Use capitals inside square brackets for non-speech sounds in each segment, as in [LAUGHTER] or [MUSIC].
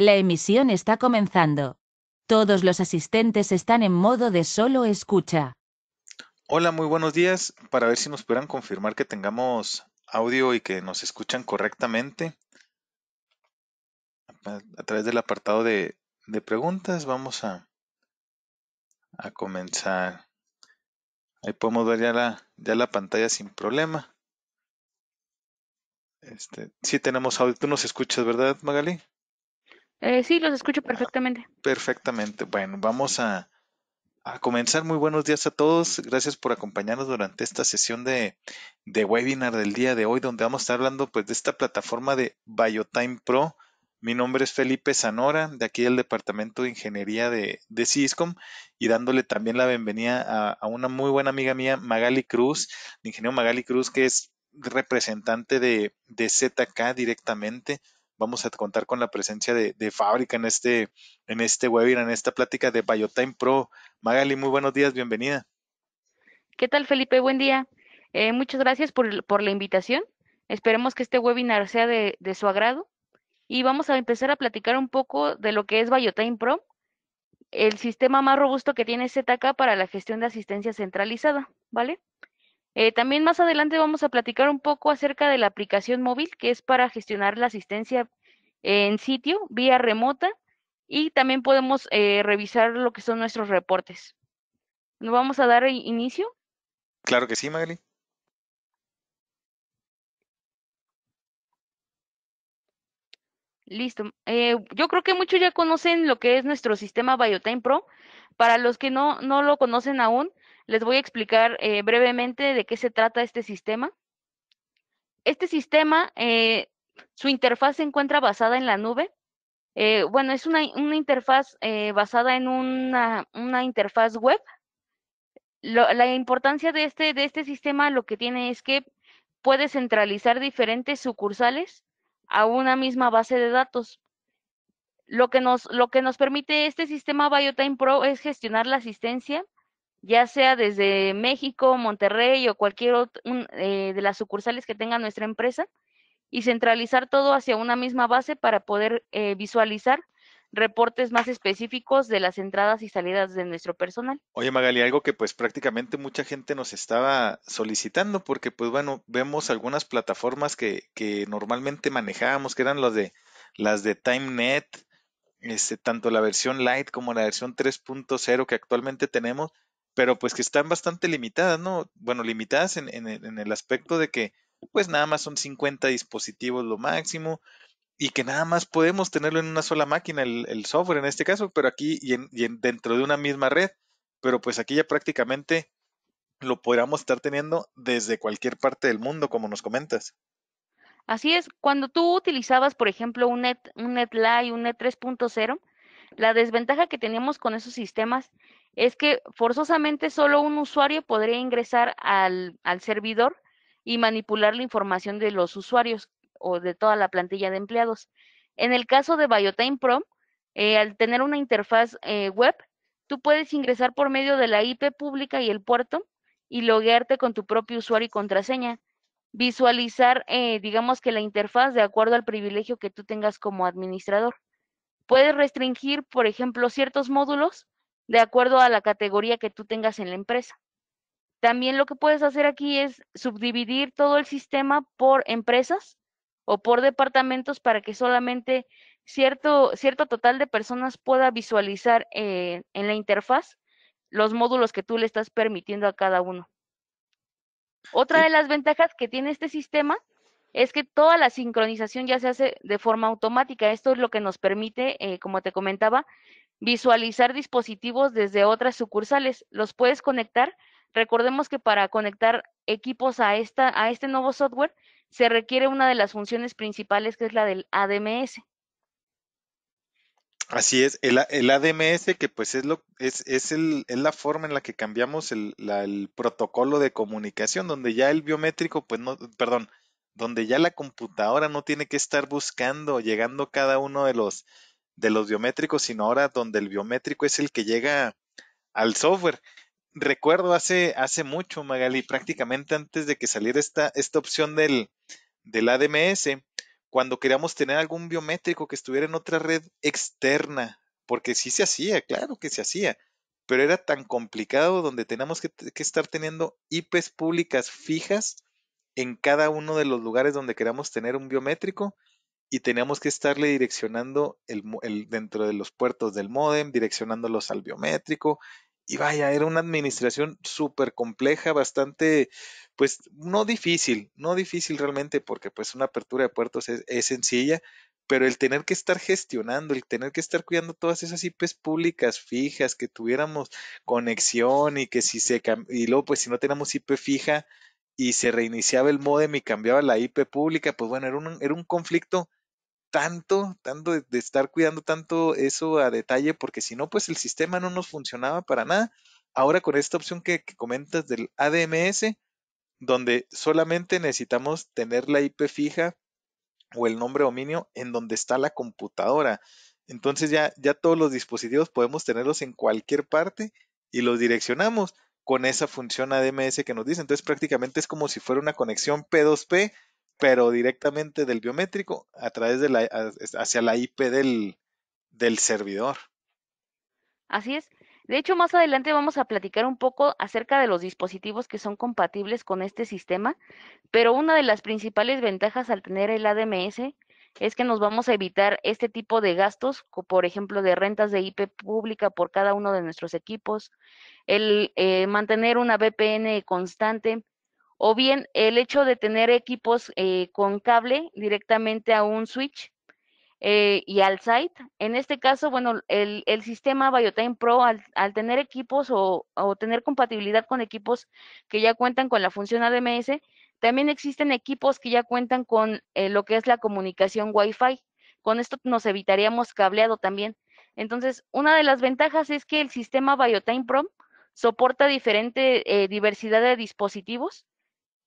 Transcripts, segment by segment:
La emisión está comenzando. Todos los asistentes están en modo de solo escucha. Hola, muy buenos días. Para ver si nos pudieran confirmar que tengamos audio y que nos escuchan correctamente. A través del apartado de, preguntas vamos a, comenzar. Ahí podemos ver ya la, pantalla sin problema. Este, sí tenemos audio. Tú nos escuchas, ¿verdad, Magali? Eh, sí, los escucho perfectamente. Perfectamente. Bueno, vamos a, comenzar. Muy buenos días a todos. Gracias por acompañarnos durante esta sesión de, webinar del día de hoy, donde vamos a estar hablando pues, de esta plataforma de BioTime Pro. Mi nombre es Felipe Zanora, de aquí del Departamento de Ingeniería de, CISCOM, y dándole también la bienvenida a, una muy buena amiga mía, Magali Cruz, ingeniero Magali Cruz, que es representante de, de ZK directamente vamos a contar con la presencia de, Fábrica en este, en este webinar, en esta plática de Biotime Pro. Magali, muy buenos días, bienvenida. ¿Qué tal, Felipe? Buen día. Eh, muchas gracias por, la invitación. Esperemos que este webinar sea de, de, su agrado y vamos a empezar a platicar un poco de lo que es Biotime Pro, el sistema más robusto que tiene ZK para la gestión de asistencia centralizada, ¿vale? Eh, también más adelante vamos a platicar un poco acerca de la aplicación móvil, que es para gestionar la asistencia en sitio, vía remota, y también podemos eh, revisar lo que son nuestros reportes. ¿Nos vamos a dar inicio? Claro que sí, Magali. Listo. Eh, yo creo que muchos ya conocen lo que es nuestro sistema BioTime Pro. Para los que no, no lo conocen aún, les voy a explicar eh, brevemente de qué se trata este sistema. Este sistema, eh, su interfaz se encuentra basada en la nube. Eh, bueno, es una, interfaz basada en una, interfaz web. la importancia de este, de este sistema lo que tiene es que puede centralizar diferentes sucursales a una misma base de datos. Lo que nos, lo que nos permite este sistema BioTime Pro es gestionar la asistencia ya sea desde México, Monterrey o cualquier eh, de las sucursales que tenga nuestra empresa y centralizar todo hacia una misma base para poder eh, visualizar reportes más específicos de las entradas y salidas de nuestro personal. Oye Magali, algo que pues prácticamente mucha gente nos estaba solicitando porque pues bueno, vemos algunas plataformas que, que normalmente manejábamos, que eran las de las de TimeNet, este, tanto la versión Lite como la versión 3.0 que actualmente tenemos, pero pues que están bastante limitadas, ¿no? Bueno, limitadas en, el aspecto de que pues nada más son 50 dispositivos lo máximo y que nada más podemos tenerlo en una sola máquina, el, software en este caso, pero aquí y, en, dentro de una misma red, pero pues aquí ya prácticamente lo podríamos estar teniendo desde cualquier parte del mundo, como nos comentas. Así es, cuando tú utilizabas, por ejemplo, un, net, un un Net 3.0, la desventaja que teníamos con esos sistemas es que forzosamente solo un usuario podría ingresar al, servidor y manipular la información de los usuarios o de toda la plantilla de empleados. En el caso de Biotime Pro, eh, al tener una interfaz eh, web, tú puedes ingresar por medio de la IP pública y el puerto y loguearte con tu propio usuario y contraseña. Visualizar, eh, digamos que la interfaz de acuerdo al privilegio que tú tengas como administrador. Puedes restringir, por ejemplo, ciertos módulos de acuerdo a la categoría que tú tengas en la empresa. También lo que puedes hacer aquí es subdividir todo el sistema por empresas o por departamentos para que solamente cierto, cierto total de personas pueda visualizar eh, en la interfaz los módulos que tú le estás permitiendo a cada uno. Otra de las ventajas que tiene este sistema es que toda la sincronización ya se hace de forma automática. Esto es lo que nos permite, eh, como te comentaba, Visualizar dispositivos desde otras sucursales. Los puedes conectar. Recordemos que para conectar equipos a, esta, a este nuevo software se requiere una de las funciones principales que es la del ADMS. Así es, el, el, ADMS que pues es, lo, es, es, el, es la forma en la que cambiamos el, el, protocolo de comunicación, donde ya el biométrico, pues no, perdón, donde ya la computadora no tiene que estar buscando, llegando cada uno de los de los biométricos, sino ahora donde el biométrico es el que llega al software. Recuerdo hace, hace mucho, Magali, prácticamente antes de que saliera esta, esta opción del, del ADMS, cuando queríamos tener algún biométrico que estuviera en otra red externa, porque sí se hacía, claro que se hacía, pero era tan complicado donde teníamos que, que estar teniendo IPs públicas fijas en cada uno de los lugares donde queramos tener un biométrico y teníamos que estarle direccionando el, dentro de los puertos del modem, direccionándolos al biométrico. Y vaya, era una administración súper compleja, bastante, pues no difícil, no difícil realmente, porque pues una apertura de puertos es, sencilla, pero el tener que estar gestionando, el tener que estar cuidando todas esas IPs públicas fijas, que tuviéramos conexión y que si se, y luego pues si no teníamos IP fija y se reiniciaba el modem y cambiaba la IP pública, pues bueno, era un, era un conflicto tanto, tanto de, estar cuidando tanto eso a detalle, porque si no, pues el sistema no nos funcionaba para nada. Ahora con esta opción que, que comentas del ADMS, donde solamente necesitamos tener la IP fija o el nombre dominio en donde está la computadora. Entonces ya, ya todos los dispositivos podemos tenerlos en cualquier parte y los direccionamos con esa función ADMS que nos dice. Entonces prácticamente es como si fuera una conexión P2P pero directamente del biométrico a través de la, hacia la IP del, servidor. Así es. De hecho, más adelante vamos a platicar un poco acerca de los dispositivos que son compatibles con este sistema, pero una de las principales ventajas al tener el ADMS es que nos vamos a evitar este tipo de gastos, por ejemplo, de rentas de IP pública por cada uno de nuestros equipos, el eh, mantener una VPN constante, o bien el hecho de tener equipos eh, con cable directamente a un switch eh, y al site. En este caso, bueno, el, sistema Biotime Pro, al, tener equipos o, tener compatibilidad con equipos que ya cuentan con la función ADMS, también existen equipos que ya cuentan con eh, lo que es la comunicación Wi-Fi. Con esto nos evitaríamos cableado también. Entonces, una de las ventajas es que el sistema Biotime Pro soporta diferente diversidad de dispositivos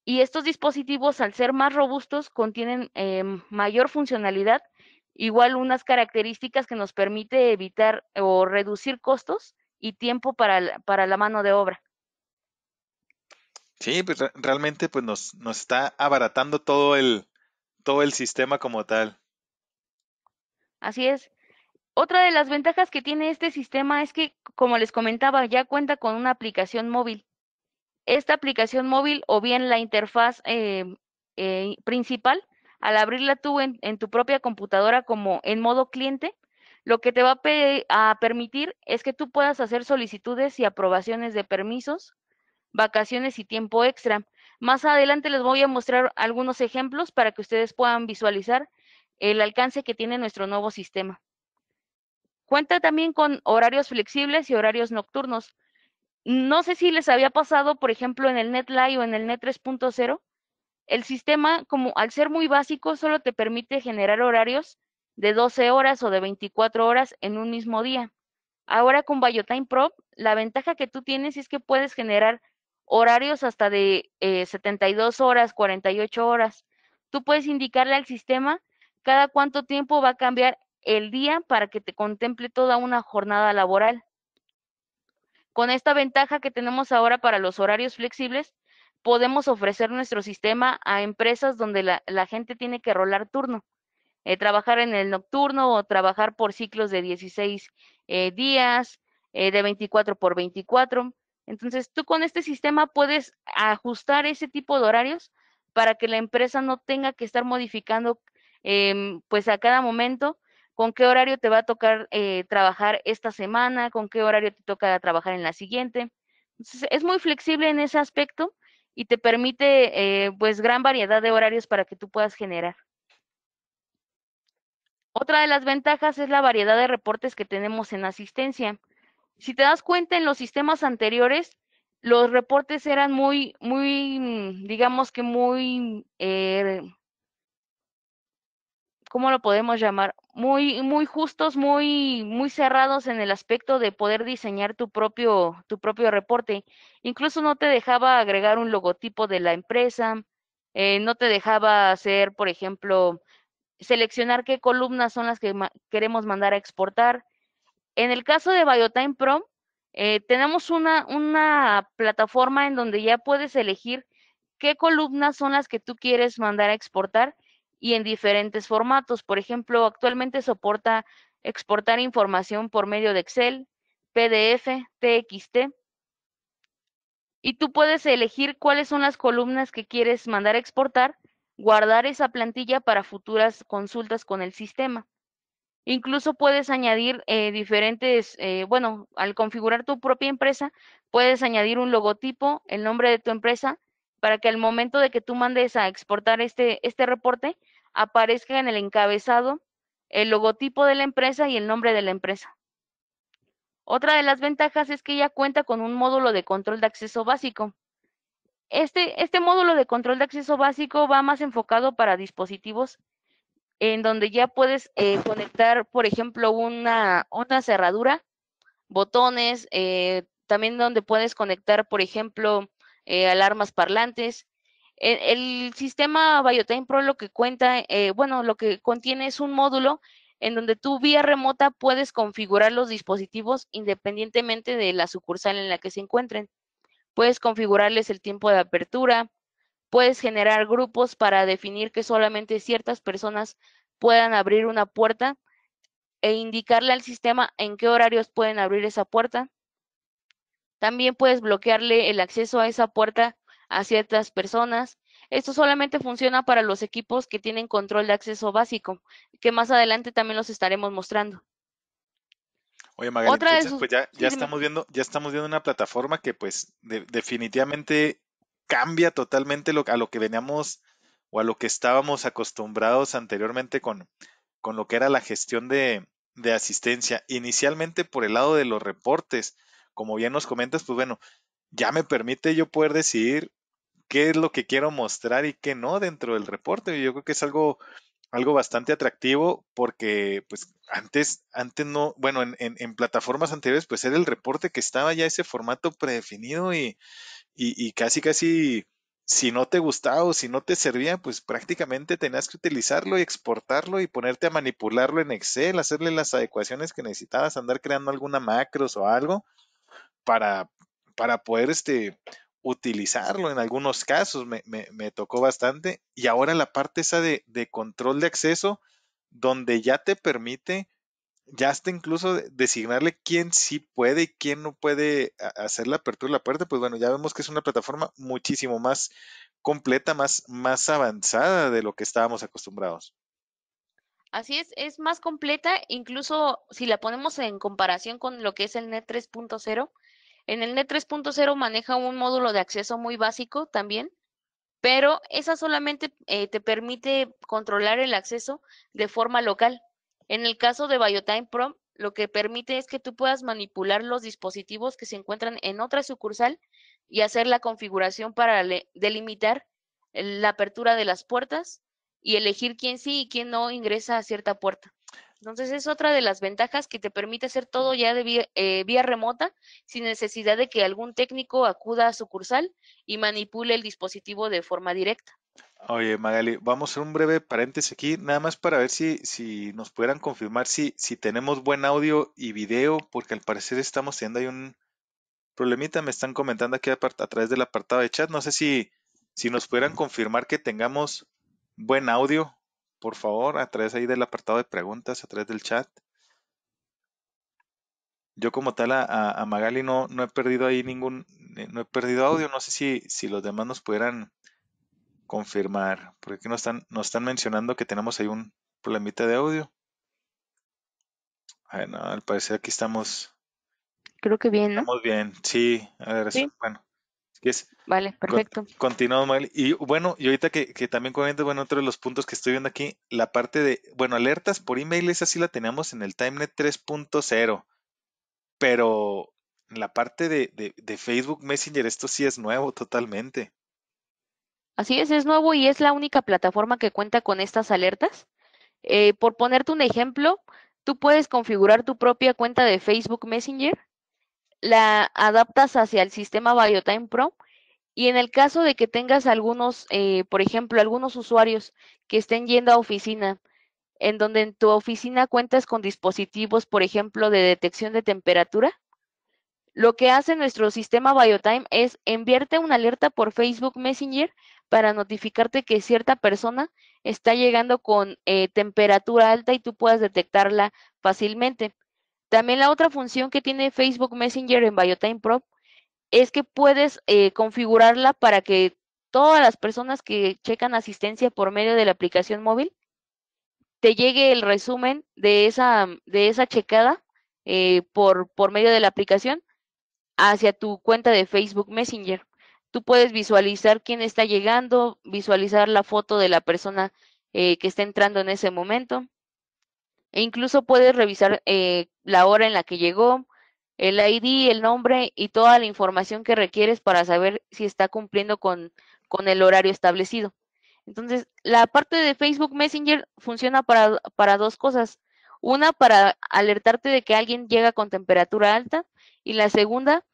y estos dispositivos, al ser más robustos, contienen em, mayor funcionalidad, igual unas características que nos permite evitar o reducir costos y tiempo para, la mano de obra. Sí, pues realmente pues nos, nos está abaratando todo el, todo el sistema como tal. Así es. Otra de las ventajas que tiene este sistema es que, como les comentaba, ya cuenta con una aplicación móvil esta aplicación móvil o bien la interfaz em, eh, principal, al abrirla tú en, tu propia computadora como en modo cliente, lo que te va a permitir es que tú puedas hacer solicitudes y aprobaciones de permisos, vacaciones y tiempo extra. Más adelante les voy a mostrar algunos ejemplos para que ustedes puedan visualizar el alcance que tiene nuestro nuevo sistema. Cuenta también con horarios flexibles y horarios nocturnos. No sé si les había pasado, por ejemplo, en el NetLive o en el Net 3.0, el sistema, como al ser muy básico, solo te permite generar horarios de 12 horas o de 24 horas en un mismo día. Ahora con Biotime Pro, la ventaja que tú tienes es que puedes generar horarios hasta de eh, y 72 horas, 48 horas. Tú puedes indicarle al sistema cada cuánto tiempo va a cambiar el día para que te contemple toda una jornada laboral. Con esta ventaja que tenemos ahora para los horarios flexibles, podemos ofrecer nuestro sistema a empresas donde la, gente tiene que rolar turno. Eh, trabajar en el nocturno o trabajar por ciclos de 16 eh, días, eh, de 24 por 24. Entonces, tú con este sistema puedes ajustar ese tipo de horarios para que la empresa no tenga que estar modificando em, pues a cada momento con qué horario te va a tocar eh, trabajar esta semana, con qué horario te toca trabajar en la siguiente. Entonces, es muy flexible en ese aspecto y te permite eh, pues gran variedad de horarios para que tú puedas generar. Otra de las ventajas es la variedad de reportes que tenemos en asistencia. Si te das cuenta, en los sistemas anteriores, los reportes eran muy, muy, digamos que muy eh, ¿cómo lo podemos llamar? Muy, muy justos, muy, muy cerrados en el aspecto de poder diseñar tu propio, tu propio reporte. Incluso no te dejaba agregar un logotipo de la empresa, eh, no te dejaba hacer, por ejemplo, seleccionar qué columnas son las que queremos mandar a exportar. En el caso de Biotime Pro, eh, tenemos una, una plataforma en donde ya puedes elegir qué columnas son las que tú quieres mandar a exportar y en diferentes formatos. Por ejemplo, actualmente soporta exportar información por medio de Excel, PDF, TXT. Y tú puedes elegir cuáles son las columnas que quieres mandar a exportar, guardar esa plantilla para futuras consultas con el sistema. Incluso puedes añadir eh, diferentes, eh, bueno, al configurar tu propia empresa, puedes añadir un logotipo, el nombre de tu empresa, para que al momento de que tú mandes a exportar este, este reporte, aparezca en el encabezado el logotipo de la empresa y el nombre de la empresa. Otra de las ventajas es que ya cuenta con un módulo de control de acceso básico. Este, este módulo de control de acceso básico va más enfocado para dispositivos en donde ya puedes eh, conectar, por ejemplo, una, cerradura, botones, eh, también donde puedes conectar, por ejemplo, eh, alarmas parlantes, el, sistema Biotime Pro lo que cuenta, eh, bueno, lo que contiene es un módulo en donde tú vía remota puedes configurar los dispositivos independientemente de la sucursal en la que se encuentren. Puedes configurarles el tiempo de apertura, puedes generar grupos para definir que solamente ciertas personas puedan abrir una puerta e indicarle al sistema en qué horarios pueden abrir esa puerta. También puedes bloquearle el acceso a esa puerta a ciertas personas. Esto solamente funciona para los equipos que tienen control de acceso básico, que más adelante también los estaremos mostrando. Oye, Magali, pues ya, ya estamos viendo, ya estamos viendo una plataforma que pues definitivamente cambia totalmente a lo que veníamos o a lo que estábamos acostumbrados anteriormente con, con lo que era la gestión de, de asistencia. Inicialmente por el lado de los reportes, como bien nos comentas, pues bueno, ya me permite yo poder decidir qué es lo que quiero mostrar y qué no dentro del reporte. Yo creo que es algo, algo bastante atractivo porque pues antes, antes no, bueno, en, plataformas anteriores pues era el reporte que estaba ya ese formato predefinido y, y, casi, casi si no te gustaba o si no te servía, pues prácticamente tenías que utilizarlo y exportarlo y ponerte a manipularlo en Excel, hacerle las adecuaciones que necesitabas, andar creando alguna macros o algo para, para poder este, utilizarlo en algunos casos, me, me, tocó bastante. Y ahora la parte esa de, control de acceso, donde ya te permite, ya hasta incluso designarle quién sí puede y quién no puede hacer la apertura de la puerta, pues bueno, ya vemos que es una plataforma muchísimo más completa, más, más avanzada de lo que estábamos acostumbrados. Así es, es más completa, incluso si la ponemos en comparación con lo que es el NET 3.0 en el NET 3.0 maneja un módulo de acceso muy básico también, pero esa solamente eh, te permite controlar el acceso de forma local. En el caso de BioTime Pro, lo que permite es que tú puedas manipular los dispositivos que se encuentran en otra sucursal y hacer la configuración para delimitar la apertura de las puertas y elegir quién sí y quién no ingresa a cierta puerta. Entonces es otra de las ventajas que te permite hacer todo ya de eh, vía, remota sin necesidad de que algún técnico acuda a sucursal y manipule el dispositivo de forma directa. Oye, Magali, vamos a hacer un breve paréntesis aquí, nada más para ver si, si nos pudieran confirmar si, si tenemos buen audio y video, porque al parecer estamos teniendo ahí un problemita, me están comentando aquí a, a través del apartado de chat, no sé si, si nos pudieran confirmar que tengamos buen audio por favor, a través ahí del apartado de preguntas, a través del chat. Yo como tal a, Magali no, no he perdido ahí ningún, eh, no he perdido audio, no sé si, si los demás nos pudieran confirmar, porque aquí nos están, están mencionando que tenemos ahí un problemita de audio. Bueno, al parecer aquí estamos. Creo que bien, ¿no? Estamos bien, sí. A ver, ¿Sí? bueno. Vale, perfecto. continuamos, Y bueno, y ahorita que, también comento, bueno, otro de los puntos que estoy viendo aquí, la parte de, bueno, alertas por email, esa sí la teníamos en el TimeNet 3.0, pero la parte de, Facebook Messenger, esto sí es nuevo totalmente. Así es, es nuevo y es la única plataforma que cuenta con estas alertas. Eh, por ponerte un ejemplo, tú puedes configurar tu propia cuenta de Facebook Messenger la adaptas hacia el sistema BioTime Pro y en el caso de que tengas algunos, eh, por ejemplo, algunos usuarios que estén yendo a oficina, en donde en tu oficina cuentas con dispositivos, por ejemplo, de detección de temperatura, lo que hace nuestro sistema BioTime es enviarte una alerta por Facebook Messenger para notificarte que cierta persona está llegando con eh, temperatura alta y tú puedas detectarla fácilmente. También la otra función que tiene Facebook Messenger en Biotime Pro es que puedes eh, configurarla para que todas las personas que checan asistencia por medio de la aplicación móvil te llegue el resumen de esa, de esa checada eh, por, por medio de la aplicación hacia tu cuenta de Facebook Messenger. Tú puedes visualizar quién está llegando, visualizar la foto de la persona eh, que está entrando en ese momento e incluso puedes revisar eh, la hora en la que llegó, el ID, el nombre y toda la información que requieres para saber si está cumpliendo con, con el horario establecido. Entonces, la parte de Facebook Messenger funciona para, dos cosas. Una, para alertarte de que alguien llega con temperatura alta y la segunda,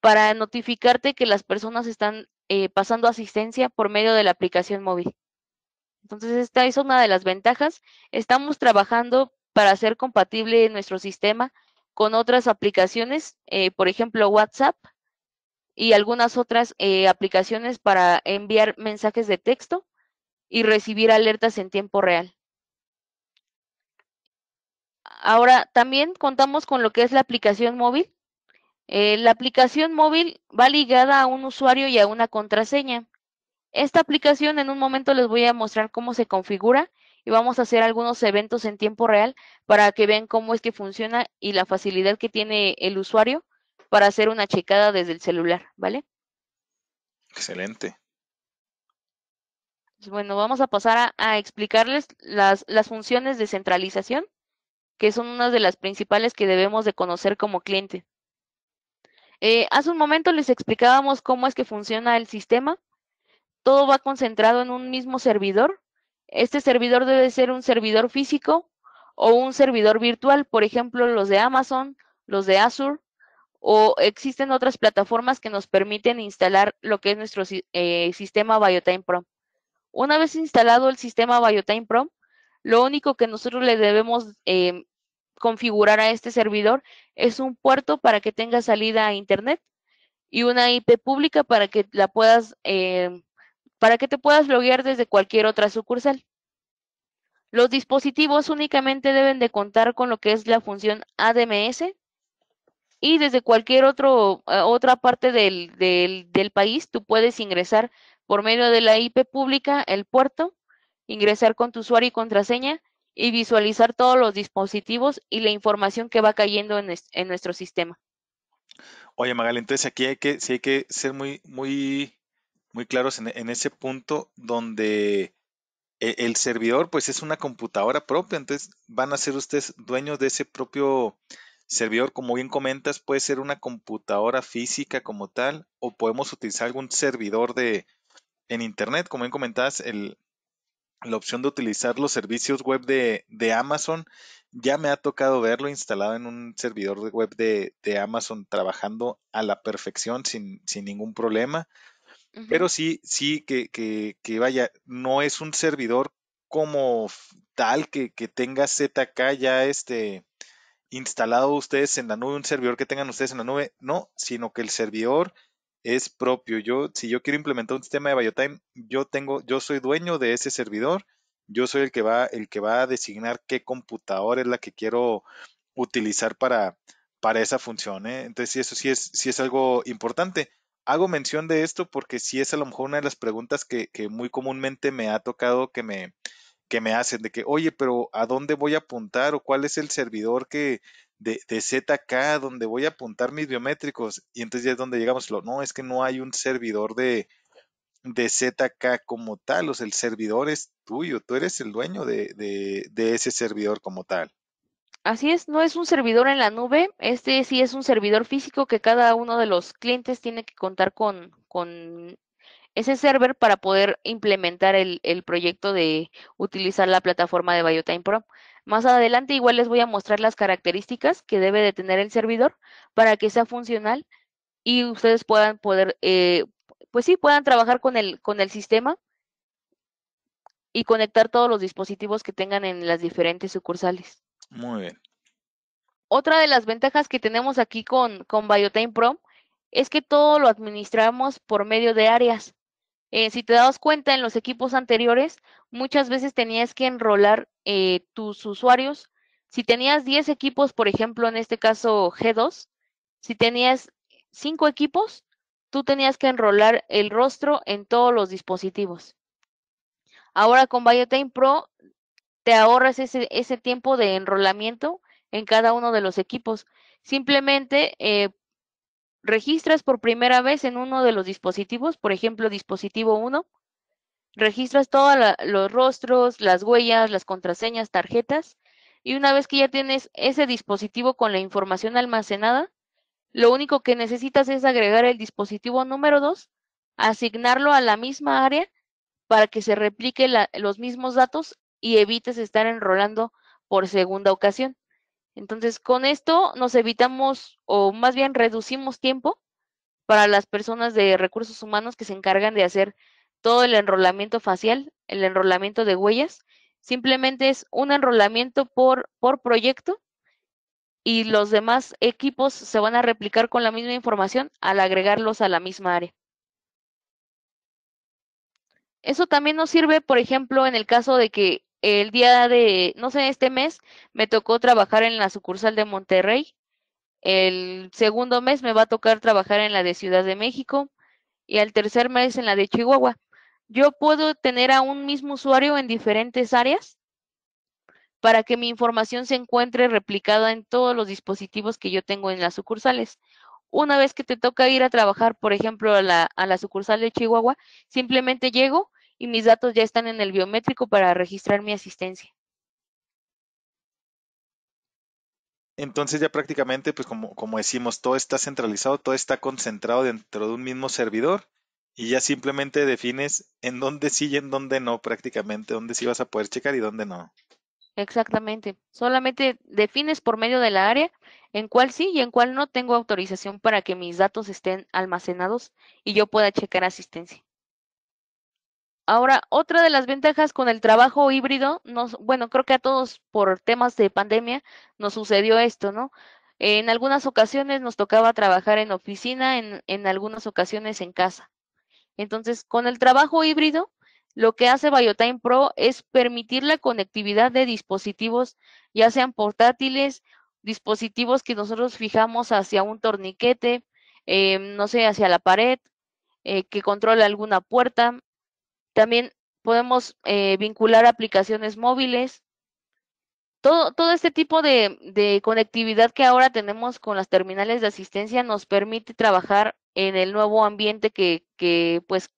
para notificarte que las personas están eh, pasando asistencia por medio de la aplicación móvil. Entonces, esta es una de las ventajas. Estamos trabajando para hacer compatible nuestro sistema con otras aplicaciones, eh, por ejemplo WhatsApp y algunas otras eh, aplicaciones para enviar mensajes de texto y recibir alertas en tiempo real. Ahora, también contamos con lo que es la aplicación móvil. Eh, la aplicación móvil va ligada a un usuario y a una contraseña. Esta aplicación en un momento les voy a mostrar cómo se configura y vamos a hacer algunos eventos en tiempo real para que vean cómo es que funciona y la facilidad que tiene el usuario para hacer una checada desde el celular, ¿vale? Excelente. Pues bueno, vamos a pasar a, explicarles las, las funciones de centralización, que son una de las principales que debemos de conocer como cliente. Eh, hace un momento les explicábamos cómo es que funciona el sistema. Todo va concentrado en un mismo servidor este servidor debe ser un servidor físico o un servidor virtual, por ejemplo, los de Amazon, los de Azure, o existen otras plataformas que nos permiten instalar lo que es nuestro eh, sistema BioTime Prom. Una vez instalado el sistema BioTime Prom, lo único que nosotros le debemos em, configurar a este servidor es un puerto para que tenga salida a Internet y una IP pública para que la puedas, em, para que te puedas loguear desde cualquier otra sucursal. Los dispositivos únicamente deben de contar con lo que es la función ADMS y desde cualquier otro, eh, otra parte del, del, país tú puedes ingresar por medio de la IP pública el puerto, ingresar con tu usuario y contraseña y visualizar todos los dispositivos y la información que va cayendo en, en nuestro sistema. Oye, Magal, entonces aquí hay que, sí hay que ser muy, muy, muy claros en ese punto donde e-, el servidor pues es una computadora propia, entonces van a ser ustedes dueños de ese propio servidor, como bien comentas, puede ser una computadora física como tal o podemos utilizar algún servidor de en internet, como bien comentas, la opción de utilizar los servicios web de, de, Amazon, ya me ha tocado verlo instalado en un servidor web de, de Amazon trabajando a la perfección sin, sin ningún problema. Pero sí, sí, que, vaya, no es un servidor como tal que, tenga ZK ya este instalado ustedes en la nube, un servidor que tengan ustedes en la nube, no, sino que el servidor es propio. Yo, si yo quiero implementar un sistema de BioTime, yo tengo, yo soy dueño de ese servidor, yo soy el que va, el que va a designar qué computadora es la que quiero utilizar para, para esa función. ¿eh? Entonces, eso sí es, sí es algo importante hago mención de esto porque sí es a lo mejor una de las preguntas que, muy comúnmente me ha tocado que me, que me hacen de que, oye, pero ¿a dónde voy a apuntar o cuál es el servidor que de, ZK donde voy a apuntar mis biométricos? Y entonces ya es donde llegamos, lo, no, es que no hay un servidor de, ZK como tal, o sea, el servidor es tuyo, tú eres el dueño de ese servidor como tal. Así es, no es un servidor en la nube, este sí es un servidor físico que cada uno de los clientes tiene que contar con, ese server para poder implementar el, proyecto de utilizar la plataforma de BioTime Pro. Más adelante igual les voy a mostrar las características que debe de tener el servidor para que sea funcional y ustedes puedan poder, eh, pues sí, puedan trabajar con el, con el sistema y conectar todos los dispositivos que tengan en las diferentes sucursales. Muy bien. Otra de las ventajas que tenemos aquí con, con Biotime Pro es que todo lo administramos por medio de áreas. Eh, si te das cuenta, en los equipos anteriores, muchas veces tenías que enrolar eh, tus usuarios. Si tenías 10 equipos, por ejemplo, en este caso G2, si tenías 5 equipos, tú tenías que enrolar el rostro en todos los dispositivos. Ahora con Biotime Pro te ahorras ese, tiempo de enrolamiento en cada uno de los equipos. Simplemente eh, registras por primera vez en uno de los dispositivos, por ejemplo, dispositivo 1, registras todos los rostros, las huellas, las contraseñas, tarjetas, y una vez que ya tienes ese dispositivo con la información almacenada, lo único que necesitas es agregar el dispositivo número 2, asignarlo a la misma área para que se replique los mismos datos y evites estar enrolando por segunda ocasión. Entonces, con esto nos evitamos o más bien reducimos tiempo para las personas de recursos humanos que se encargan de hacer todo el enrolamiento facial, el enrolamiento de huellas. Simplemente es un enrolamiento por, por proyecto y los demás equipos se van a replicar con la misma información al agregarlos a la misma área. Eso también nos sirve, por ejemplo, en el caso de que el día de, no sé, este mes me tocó trabajar en la sucursal de Monterrey. El segundo mes me va a tocar trabajar en la de Ciudad de México y al tercer mes en la de Chihuahua. Yo puedo tener a un mismo usuario en diferentes áreas para que mi información se encuentre replicada en todos los dispositivos que yo tengo en las sucursales. Una vez que te toca ir a trabajar, por ejemplo, a la, a la sucursal de Chihuahua, simplemente llego, y mis datos ya están en el biométrico para registrar mi asistencia. Entonces ya prácticamente, pues como, como decimos, todo está centralizado, todo está concentrado dentro de un mismo servidor y ya simplemente defines en dónde sí y en dónde no prácticamente, dónde sí vas a poder checar y dónde no. Exactamente. Solamente defines por medio de la área en cuál sí y en cuál no tengo autorización para que mis datos estén almacenados y yo pueda checar asistencia. Ahora, otra de las ventajas con el trabajo híbrido, nos, bueno, creo que a todos por temas de pandemia nos sucedió esto, ¿no? En algunas ocasiones nos tocaba trabajar en oficina, en, algunas ocasiones en casa. Entonces, con el trabajo híbrido, lo que hace BioTime Pro es permitir la conectividad de dispositivos, ya sean portátiles, dispositivos que nosotros fijamos hacia un torniquete, em, no sé, hacia la pared, eh, que controla alguna puerta, también podemos eh, vincular aplicaciones móviles. Todo, este tipo de, conectividad que ahora tenemos con las terminales de asistencia nos permite trabajar en el nuevo ambiente que, que pues,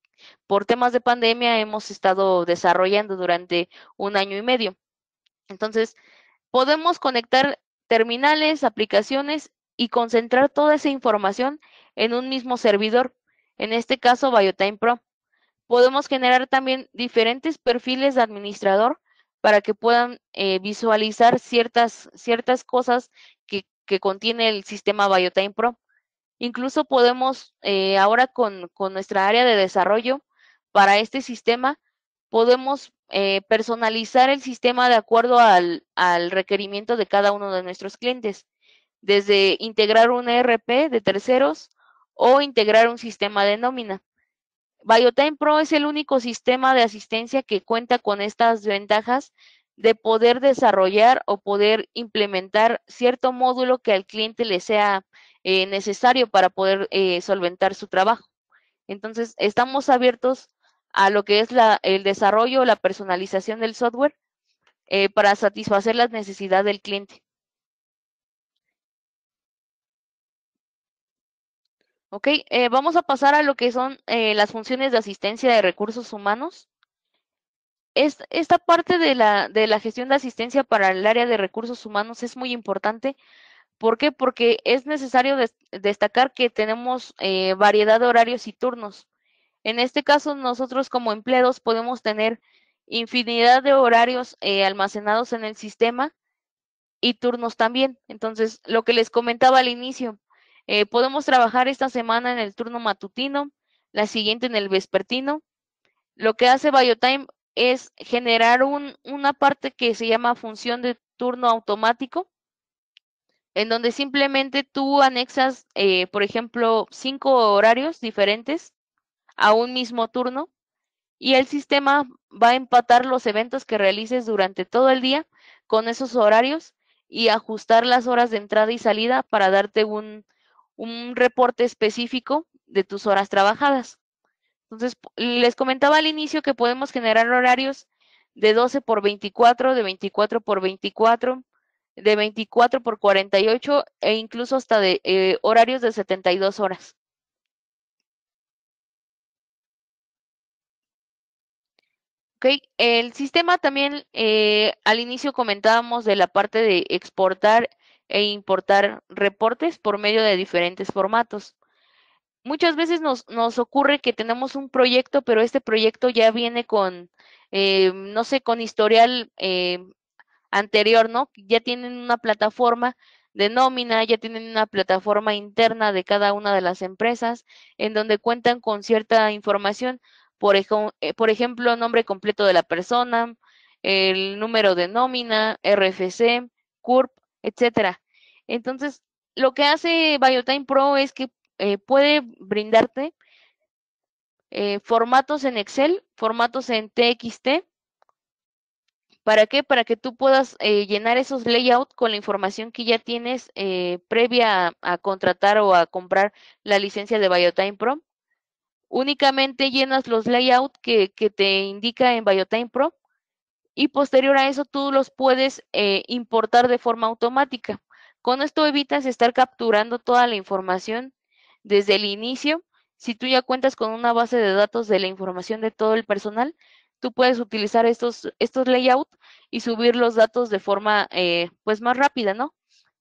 por temas de pandemia hemos estado desarrollando durante un año y medio. Entonces, podemos conectar terminales, aplicaciones y concentrar toda esa información en un mismo servidor, en este caso BioTime Pro podemos generar también diferentes perfiles de administrador para que puedan eh, visualizar ciertas, ciertas cosas que, contiene el sistema BioTime Pro. Incluso podemos, eh, ahora con, nuestra área de desarrollo para este sistema, podemos eh, personalizar el sistema de acuerdo al, al requerimiento de cada uno de nuestros clientes, desde integrar un ERP de terceros o integrar un sistema de nómina. Biotime Pro es el único sistema de asistencia que cuenta con estas ventajas de poder desarrollar o poder implementar cierto módulo que al cliente le sea eh, necesario para poder eh, solventar su trabajo. Entonces, estamos abiertos a lo que es el desarrollo, o la personalización del software eh, para satisfacer las necesidades del cliente. Ok, eh, vamos a pasar a lo que son eh, las funciones de asistencia de recursos humanos. Esta, parte de la, gestión de asistencia para el área de recursos humanos es muy importante. ¿Por qué? Porque es necesario destacar que tenemos eh, variedad de horarios y turnos. En este caso, nosotros como empleados podemos tener infinidad de horarios almacenados en el sistema y turnos también. Entonces, lo que les comentaba al inicio, eh, podemos trabajar esta semana en el turno matutino, la siguiente en el vespertino. Lo que hace BioTime es generar una parte que se llama función de turno automático, en donde simplemente tú anexas, eh, por ejemplo, cinco horarios diferentes a un mismo turno y el sistema va a empatar los eventos que realices durante todo el día con esos horarios y ajustar las horas de entrada y salida para darte un, un reporte específico de tus horas trabajadas. Entonces, les comentaba al inicio que podemos generar horarios de 12 por 24, de 24 por 24, de 24 por 48 e incluso hasta de eh, horarios de 72 horas. Okay. El sistema también, eh, al inicio comentábamos de la parte de exportar e importar reportes por medio de diferentes formatos. Muchas veces nos, ocurre que tenemos un proyecto, pero este proyecto ya viene con, eh, no sé, con historial eh, anterior, ¿no? Ya tienen una plataforma de nómina, ya tienen una plataforma interna de cada una de las empresas en donde cuentan con cierta información, por, ejemplo, eh, por ejemplo nombre completo de la persona, el número de nómina, RFC, CURP, etcétera. Entonces, lo que hace BioTime Pro es que eh, puede brindarte eh, formatos en Excel, formatos en TXT. ¿Para qué? Para que tú puedas eh, llenar esos layouts con la información que ya tienes previa a, contratar o a comprar la licencia de BioTime Pro. Únicamente llenas los layouts que, que te indica en BioTime Pro y posterior a eso tú los puedes importar de forma automática. Con esto evitas estar capturando toda la información desde el inicio. Si tú ya cuentas con una base de datos de la información de todo el personal, tú puedes utilizar estos, estos layouts y subir los datos de forma eh, pues más rápida, ¿no?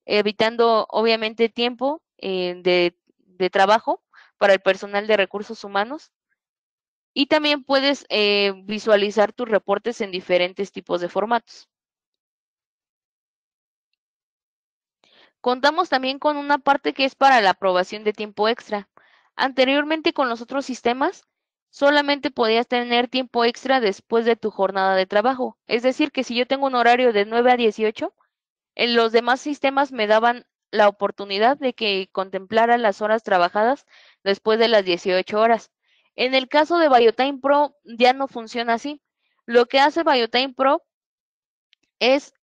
Evitando obviamente tiempo eh, de, trabajo para el personal de recursos humanos y también puedes eh, visualizar tus reportes en diferentes tipos de formatos. Contamos también con una parte que es para la aprobación de tiempo extra. Anteriormente con los otros sistemas, solamente podías tener tiempo extra después de tu jornada de trabajo. Es decir, que si yo tengo un horario de 9 a 18, en los demás sistemas me daban la oportunidad de que contemplara las horas trabajadas después de las 18 horas. En el caso de Biotime Pro ya no funciona así. Lo que hace Biotime Pro es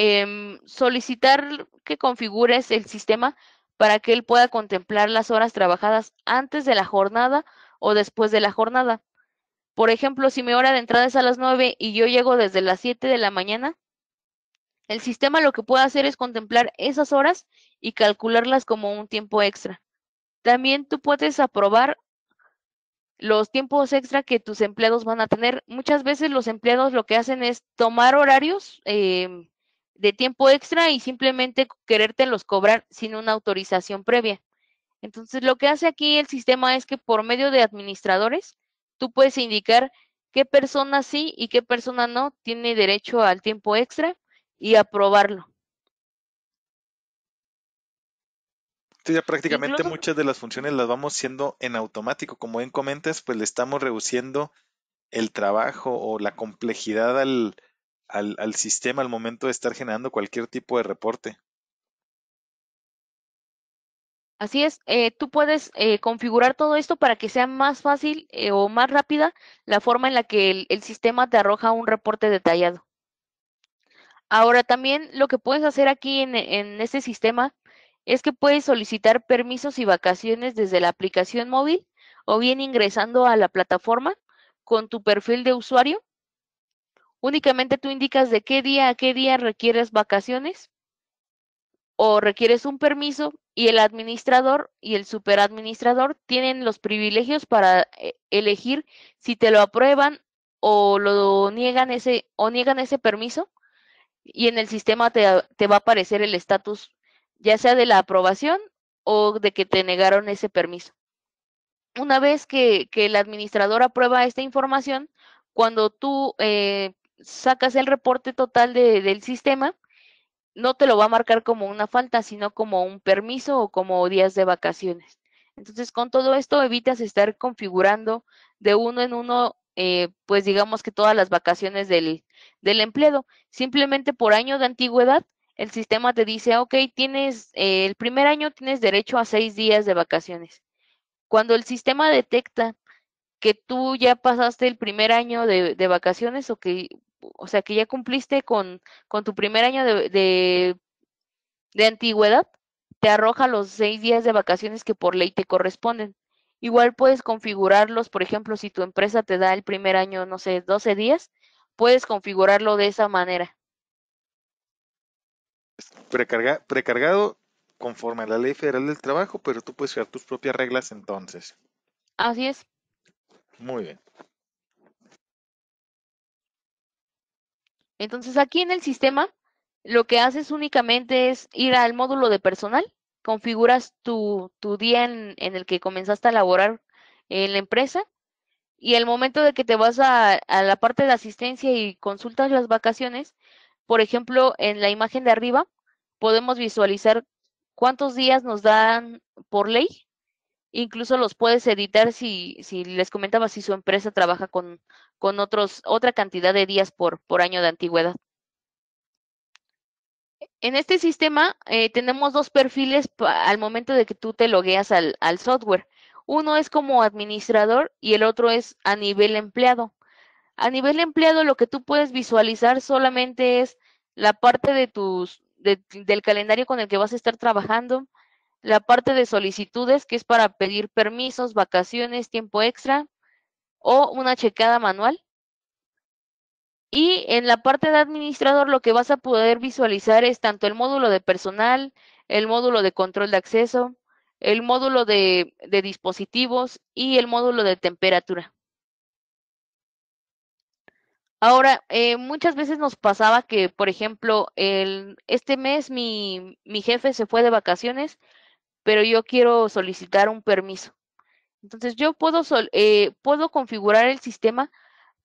Em, solicitar que configures el sistema para que él pueda contemplar las horas trabajadas antes de la jornada o después de la jornada. Por ejemplo, si mi hora de entrada es a las 9 y yo llego desde las 7 de la mañana, el sistema lo que puede hacer es contemplar esas horas y calcularlas como un tiempo extra. También tú puedes aprobar los tiempos extra que tus empleados van a tener. Muchas veces los empleados lo que hacen es tomar horarios em, de tiempo extra y simplemente querértelos cobrar sin una autorización previa. Entonces, lo que hace aquí el sistema es que por medio de administradores, tú puedes indicar qué persona sí y qué persona no tiene derecho al tiempo extra y aprobarlo. Sí, ya prácticamente muchas de las funciones las vamos haciendo en automático. Como bien comentas, pues le estamos reduciendo el trabajo o la complejidad al, al, sistema al momento de estar generando cualquier tipo de reporte. Así es, eh, tú puedes eh, configurar todo esto para que sea más fácil eh, o más rápida la forma en la que el, sistema te arroja un reporte detallado. Ahora también lo que puedes hacer aquí en, en este sistema es que puedes solicitar permisos y vacaciones desde la aplicación móvil o bien ingresando a la plataforma con tu perfil de usuario Únicamente tú indicas de qué día a qué día requieres vacaciones o requieres un permiso y el administrador y el superadministrador tienen los privilegios para eh, elegir si te lo aprueban o lo niegan ese o niegan ese permiso y en el sistema te, va a aparecer el estatus ya sea de la aprobación o de que te negaron ese permiso. Una vez que, el administrador aprueba esta información, cuando tú eh, sacas el reporte total del sistema, no te lo va a marcar como una falta, sino como un permiso o como días de vacaciones. Entonces, con todo esto evitas estar configurando de uno en uno, eh, pues digamos que todas las vacaciones del, del, empleado. Simplemente por año de antigüedad, el sistema te dice, ok, tienes, eh, el primer año tienes derecho a seis días de vacaciones. Cuando el sistema detecta que tú ya pasaste el primer año de, de vacaciones o que o sea, que ya cumpliste con, con tu primer año de, de, antigüedad, te arroja los seis días de vacaciones que por ley te corresponden. Igual puedes configurarlos, por ejemplo, si tu empresa te da el primer año, no sé, 12 días, puedes configurarlo de esa manera. Pues, precargado conforme a la ley federal del trabajo, pero tú puedes crear tus propias reglas entonces. Así es. Muy bien. Entonces aquí en el sistema lo que haces únicamente es ir al módulo de personal, configuras tu, día en, el que comenzaste a laborar en la empresa y el momento de que te vas a, a la parte de asistencia y consultas las vacaciones, por ejemplo, en la imagen de arriba podemos visualizar cuántos días nos dan por ley incluso los puedes editar si, les comentaba si su empresa trabaja con, con otros, otra cantidad de días por, por año de antigüedad. En este sistema eh, tenemos dos perfiles al momento de que tú te logueas al, al software. Uno es como administrador y el otro es a nivel empleado. A nivel empleado lo que tú puedes visualizar solamente es la parte de tus, del calendario con el que vas a estar trabajando, la parte de solicitudes que es para pedir permisos, vacaciones, tiempo extra o una checada manual. Y en la parte de administrador lo que vas a poder visualizar es tanto el módulo de personal, el módulo de control de acceso, el módulo de, dispositivos y el módulo de temperatura. Ahora, eh, muchas veces nos pasaba que, por ejemplo, este mes mi, mi jefe se fue de vacaciones pero yo quiero solicitar un permiso. Entonces yo puedo, eh, puedo configurar el sistema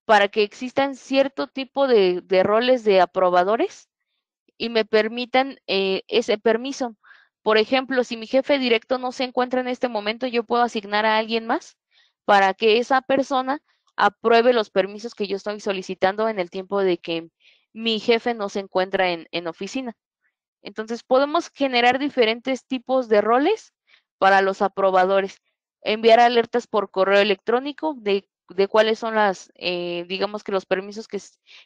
para que existan cierto tipo de, roles de aprobadores y me permitan eh, ese permiso. Por ejemplo, si mi jefe directo no se encuentra en este momento, yo puedo asignar a alguien más para que esa persona apruebe los permisos que yo estoy solicitando en el tiempo de que mi jefe no se encuentra en oficina. Entonces podemos generar diferentes tipos de roles para los aprobadores, enviar alertas por correo electrónico de, cuáles son las, eh, digamos que los permisos que,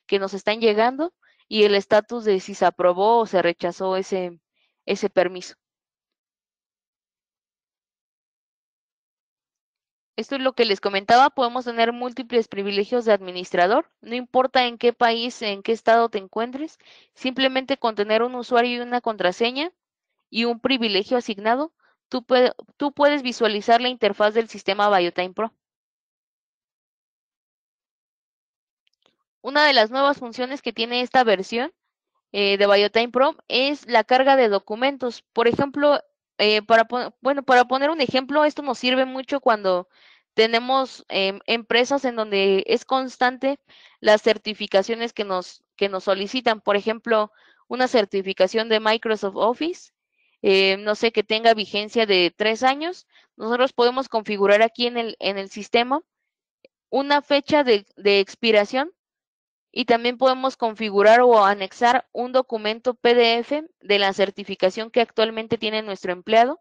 que nos están llegando y el estatus de si se aprobó o se rechazó ese, ese permiso. Esto es lo que les comentaba, podemos tener múltiples privilegios de administrador, no importa en qué país, en qué estado te encuentres, simplemente con tener un usuario y una contraseña y un privilegio asignado, tú, puedes visualizar la interfaz del sistema BioTime Pro. Una de las nuevas funciones que tiene esta versión eh, de BioTime Pro es la carga de documentos. Por ejemplo, eh, para, bueno, para poner un ejemplo, esto nos sirve mucho cuando tenemos em, empresas en donde es constante las certificaciones que nos, que nos solicitan. Por ejemplo, una certificación de Microsoft Office, eh, no sé, que tenga vigencia de tres años. Nosotros podemos configurar aquí en el, en el sistema una fecha de expiración y también podemos configurar o anexar un documento PDF de la certificación que actualmente tiene nuestro empleado.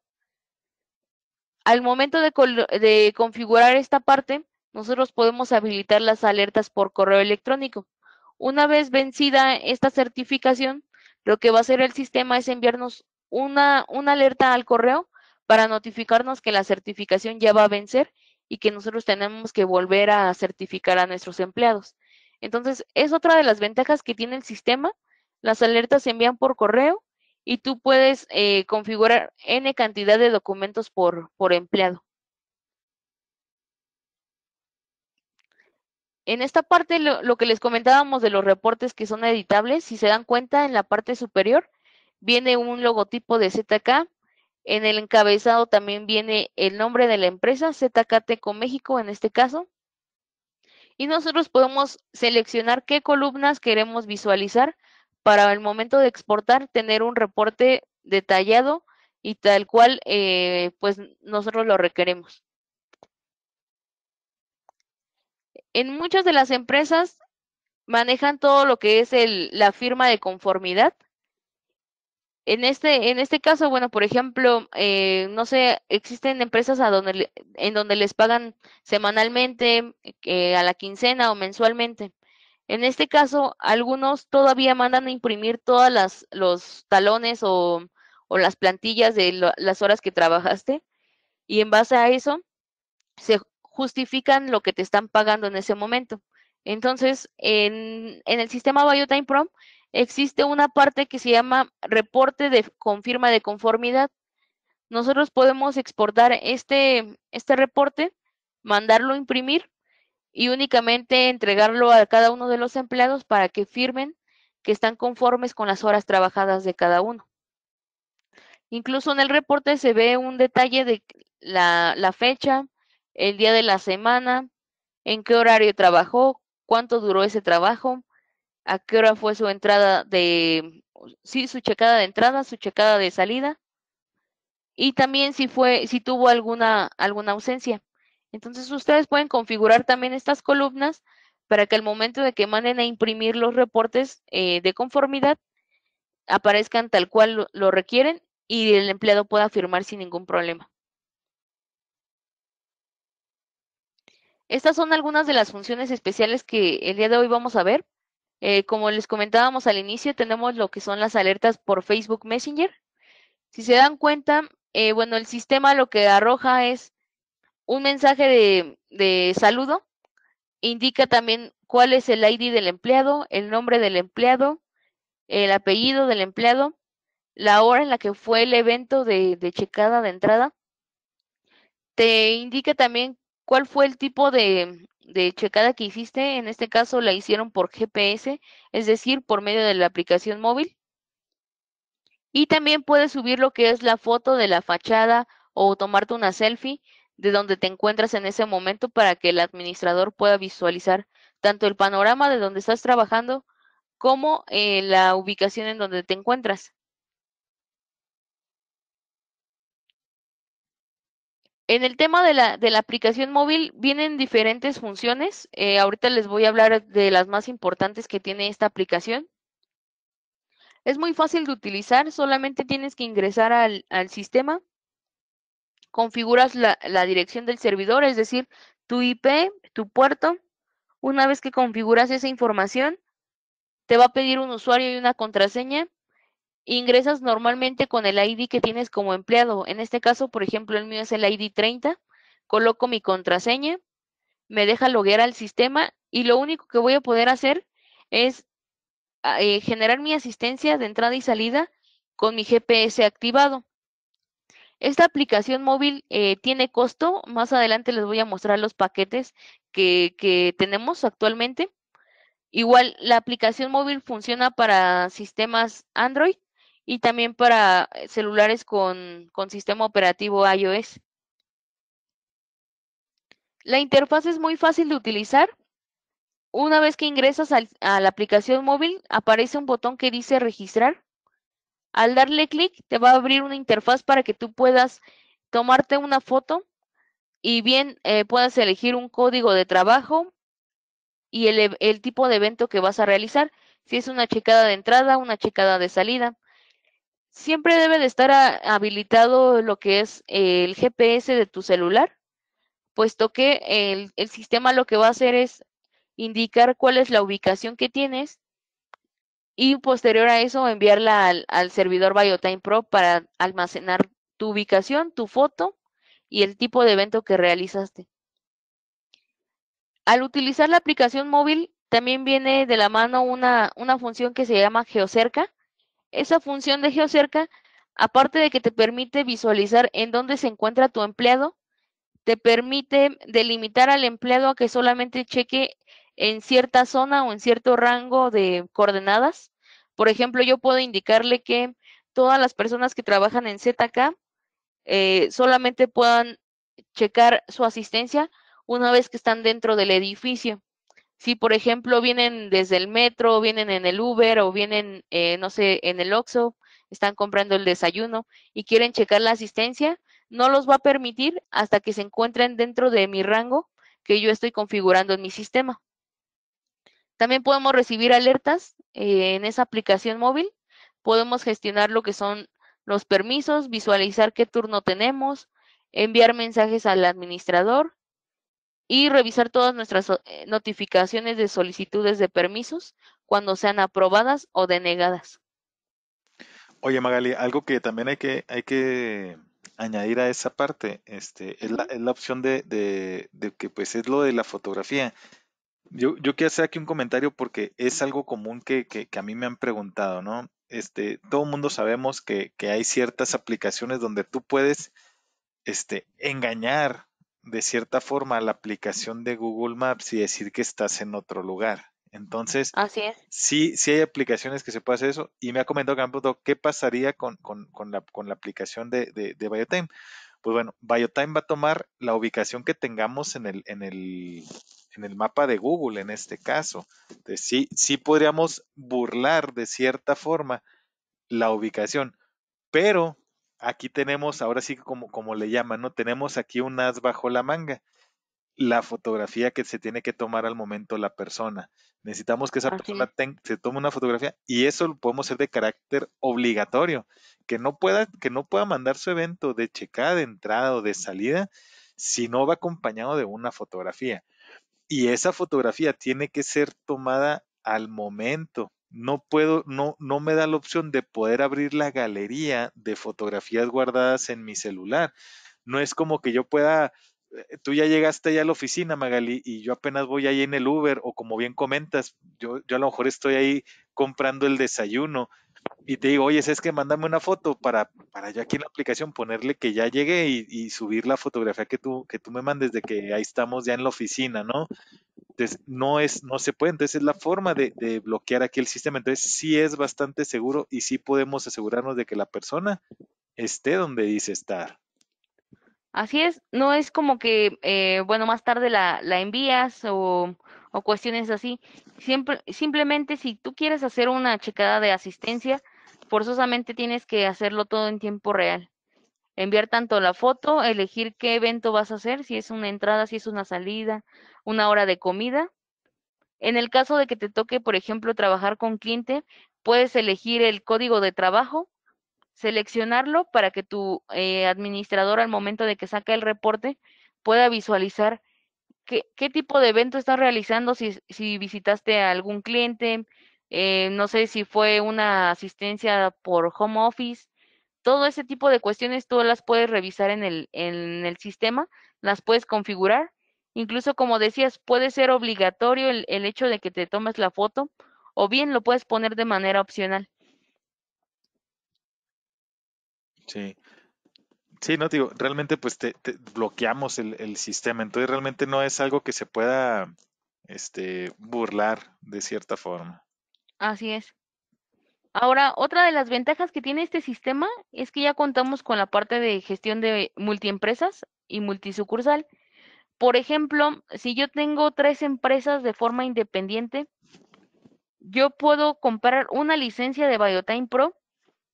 Al momento de, configurar esta parte, nosotros podemos habilitar las alertas por correo electrónico. Una vez vencida esta certificación, lo que va a hacer el sistema es enviarnos una, una alerta al correo para notificarnos que la certificación ya va a vencer y que nosotros tenemos que volver a certificar a nuestros empleados. Entonces, es otra de las ventajas que tiene el sistema. Las alertas se envían por correo y tú puedes eh, configurar N cantidad de documentos por, empleado. En esta parte, lo, que les comentábamos de los reportes que son editables, si se dan cuenta, en la parte superior viene un logotipo de ZK. En el encabezado también viene el nombre de la empresa, ZK Teco México en este caso y nosotros podemos seleccionar qué columnas queremos visualizar para el momento de exportar tener un reporte detallado y tal cual eh, pues nosotros lo requeremos. En muchas de las empresas manejan todo lo que es la firma de conformidad en este, en este caso, bueno, por ejemplo, eh, no sé, existen empresas a donde, en donde les pagan semanalmente, eh, a la quincena o mensualmente. En este caso, algunos todavía mandan a imprimir todas las los talones o, o las plantillas de las horas que trabajaste y en base a eso se justifican lo que te están pagando en ese momento. Entonces, en, en el sistema BioTime Prom existe una parte que se llama reporte de confirma de conformidad. Nosotros podemos exportar este, este reporte, mandarlo a imprimir y únicamente entregarlo a cada uno de los empleados para que firmen que están conformes con las horas trabajadas de cada uno. Incluso en el reporte se ve un detalle de la fecha, el día de la semana, en qué horario trabajó, cuánto duró ese trabajo, a qué hora fue su entrada de, sí, su checada de entrada, su checada de salida, y también si fue, si tuvo alguna, alguna ausencia. Entonces ustedes pueden configurar también estas columnas para que al momento de que manden a imprimir los reportes eh, de conformidad, aparezcan tal cual lo requieren y el empleado pueda firmar sin ningún problema. Estas son algunas de las funciones especiales que el día de hoy vamos a ver. Eh, como les comentábamos al inicio, tenemos lo que son las alertas por Facebook Messenger. Si se dan cuenta, eh, bueno, el sistema lo que arroja es un mensaje de, saludo, indica también cuál es el ID del empleado, el nombre del empleado, el apellido del empleado, la hora en la que fue el evento de, checada de entrada. Te indica también cuál fue el tipo de, de checada que hiciste, en este caso la hicieron por GPS, es decir, por medio de la aplicación móvil. Y también puedes subir lo que es la foto de la fachada o tomarte una selfie de donde te encuentras en ese momento para que el administrador pueda visualizar tanto el panorama de donde estás trabajando como eh, la ubicación en donde te encuentras. En el tema de la, aplicación móvil vienen diferentes funciones. Eh, ahorita les voy a hablar de las más importantes que tiene esta aplicación. Es muy fácil de utilizar, solamente tienes que ingresar al, sistema, configuras la dirección del servidor, es decir, tu IP, tu puerto. Una vez que configuras esa información, te va a pedir un usuario y una contraseña ingresas normalmente con el ID que tienes como empleado. En este caso, por ejemplo, el mío es el ID 30, coloco mi contraseña, me deja loguear al sistema y lo único que voy a poder hacer es ah, eh, generar mi asistencia de entrada y salida con mi GPS activado. Esta aplicación móvil eh, tiene costo, más adelante les voy a mostrar los paquetes que tenemos actualmente. Igual, la aplicación móvil funciona para sistemas Android y también para celulares con, sistema operativo iOS. La interfaz es muy fácil de utilizar. Una vez que ingresas a la aplicación móvil, aparece un botón que dice registrar. Al darle clic, te va a abrir una interfaz para que tú puedas tomarte una foto y bien eh, puedas elegir un código de trabajo y el, el tipo de evento que vas a realizar, si es una checada de entrada, una checada de salida siempre debe de estar habilitado lo que es el GPS de tu celular, puesto que el, sistema lo que va a hacer es indicar cuál es la ubicación que tienes y posterior a eso enviarla al, servidor BioTime Pro para almacenar tu ubicación, tu foto y el tipo de evento que realizaste. Al utilizar la aplicación móvil, también viene de la mano una, una función que se llama GeoCerca, esa función de GeoCerca, aparte de que te permite visualizar en dónde se encuentra tu empleado, te permite delimitar al empleado a que solamente cheque en cierta zona o en cierto rango de coordenadas. Por ejemplo, yo puedo indicarle que todas las personas que trabajan en ZK eh, solamente puedan checar su asistencia una vez que están dentro del edificio. Si, por ejemplo, vienen desde el metro, vienen en el Uber o vienen, eh, no sé, en el Oxxo, están comprando el desayuno y quieren checar la asistencia, no los va a permitir hasta que se encuentren dentro de mi rango que yo estoy configurando en mi sistema. También podemos recibir alertas eh, en esa aplicación móvil. Podemos gestionar lo que son los permisos, visualizar qué turno tenemos, enviar mensajes al administrador y revisar todas nuestras eh, notificaciones de solicitudes de permisos cuando sean aprobadas o denegadas. Oye, Magali, algo que también hay que, hay que añadir a esa parte este, es, la, opción de, que pues es lo de la fotografía. Yo, yo quiero hacer aquí un comentario porque es algo común que, a mí me han preguntado, ¿no? Este, todo el mundo sabemos que, que hay ciertas aplicaciones donde tú puedes este, engañar de cierta forma la aplicación de Google Maps y decir que estás en otro lugar. Entonces, sí, sí hay aplicaciones que se puede hacer eso. Y me ha comentado Gambudo, ¿qué pasaría con, la, aplicación de, de, Biotime? Pues bueno, Biotime va a tomar la ubicación que tengamos en el, en el, mapa de Google en este caso. Entonces, sí, sí podríamos burlar de cierta forma la ubicación, pero aquí tenemos, ahora sí como, como le llaman, ¿no? Tenemos aquí un as bajo la manga, la fotografía que se tiene que tomar al momento la persona. Necesitamos que esa persona se tome una fotografía y eso lo podemos hacer de carácter obligatorio, que no pueda, que no pueda mandar su evento de checada, de entrada o de salida, si no va acompañado de una fotografía. Y esa fotografía tiene que ser tomada al momento no puedo, no, no me da la opción de poder abrir la galería de fotografías guardadas en mi celular. No es como que yo pueda, eh, tú ya llegaste ya a la oficina, Magali, y yo apenas voy ahí en el Uber, o como bien comentas, yo, yo a lo mejor estoy ahí comprando el desayuno y te digo, oye, es que mándame una foto para, para yo aquí en la aplicación ponerle que ya llegué y, y, subir la fotografía que tú, que tú me mandes de que ahí estamos ya en la oficina, ¿no? Entonces, no, es, no se puede. Entonces, es la forma de, bloquear aquí el sistema. Entonces, sí es bastante seguro y sí podemos asegurarnos de que la persona esté donde dice estar. Así es, no es como que, eh, bueno, más tarde la, envías o, cuestiones así. simplemente si tú quieres hacer una checada de asistencia, forzosamente tienes que hacerlo todo en tiempo real enviar tanto la foto, elegir qué evento vas a hacer, si es una entrada, si es una salida, una hora de comida. En el caso de que te toque, por ejemplo, trabajar con cliente, puedes elegir el código de trabajo, seleccionarlo para que tu eh, administrador al momento de que saca el reporte pueda visualizar qué, tipo de evento estás realizando, si, visitaste a algún cliente, eh, no sé si fue una asistencia por home office, todo ese tipo de cuestiones tú las puedes revisar en el, en el sistema, las puedes configurar. Incluso, como decías, puede ser obligatorio el, el hecho de que te tomes la foto o bien lo puedes poner de manera opcional. Sí. Sí, no, digo, realmente pues te, bloqueamos el, el, sistema, entonces realmente no es algo que se pueda este, burlar de cierta forma. Así es. Ahora, otra de las ventajas que tiene este sistema es que ya contamos con la parte de gestión de multiempresas y multisucursal. Por ejemplo, si yo tengo tres empresas de forma independiente, yo puedo comprar una licencia de Biotime Pro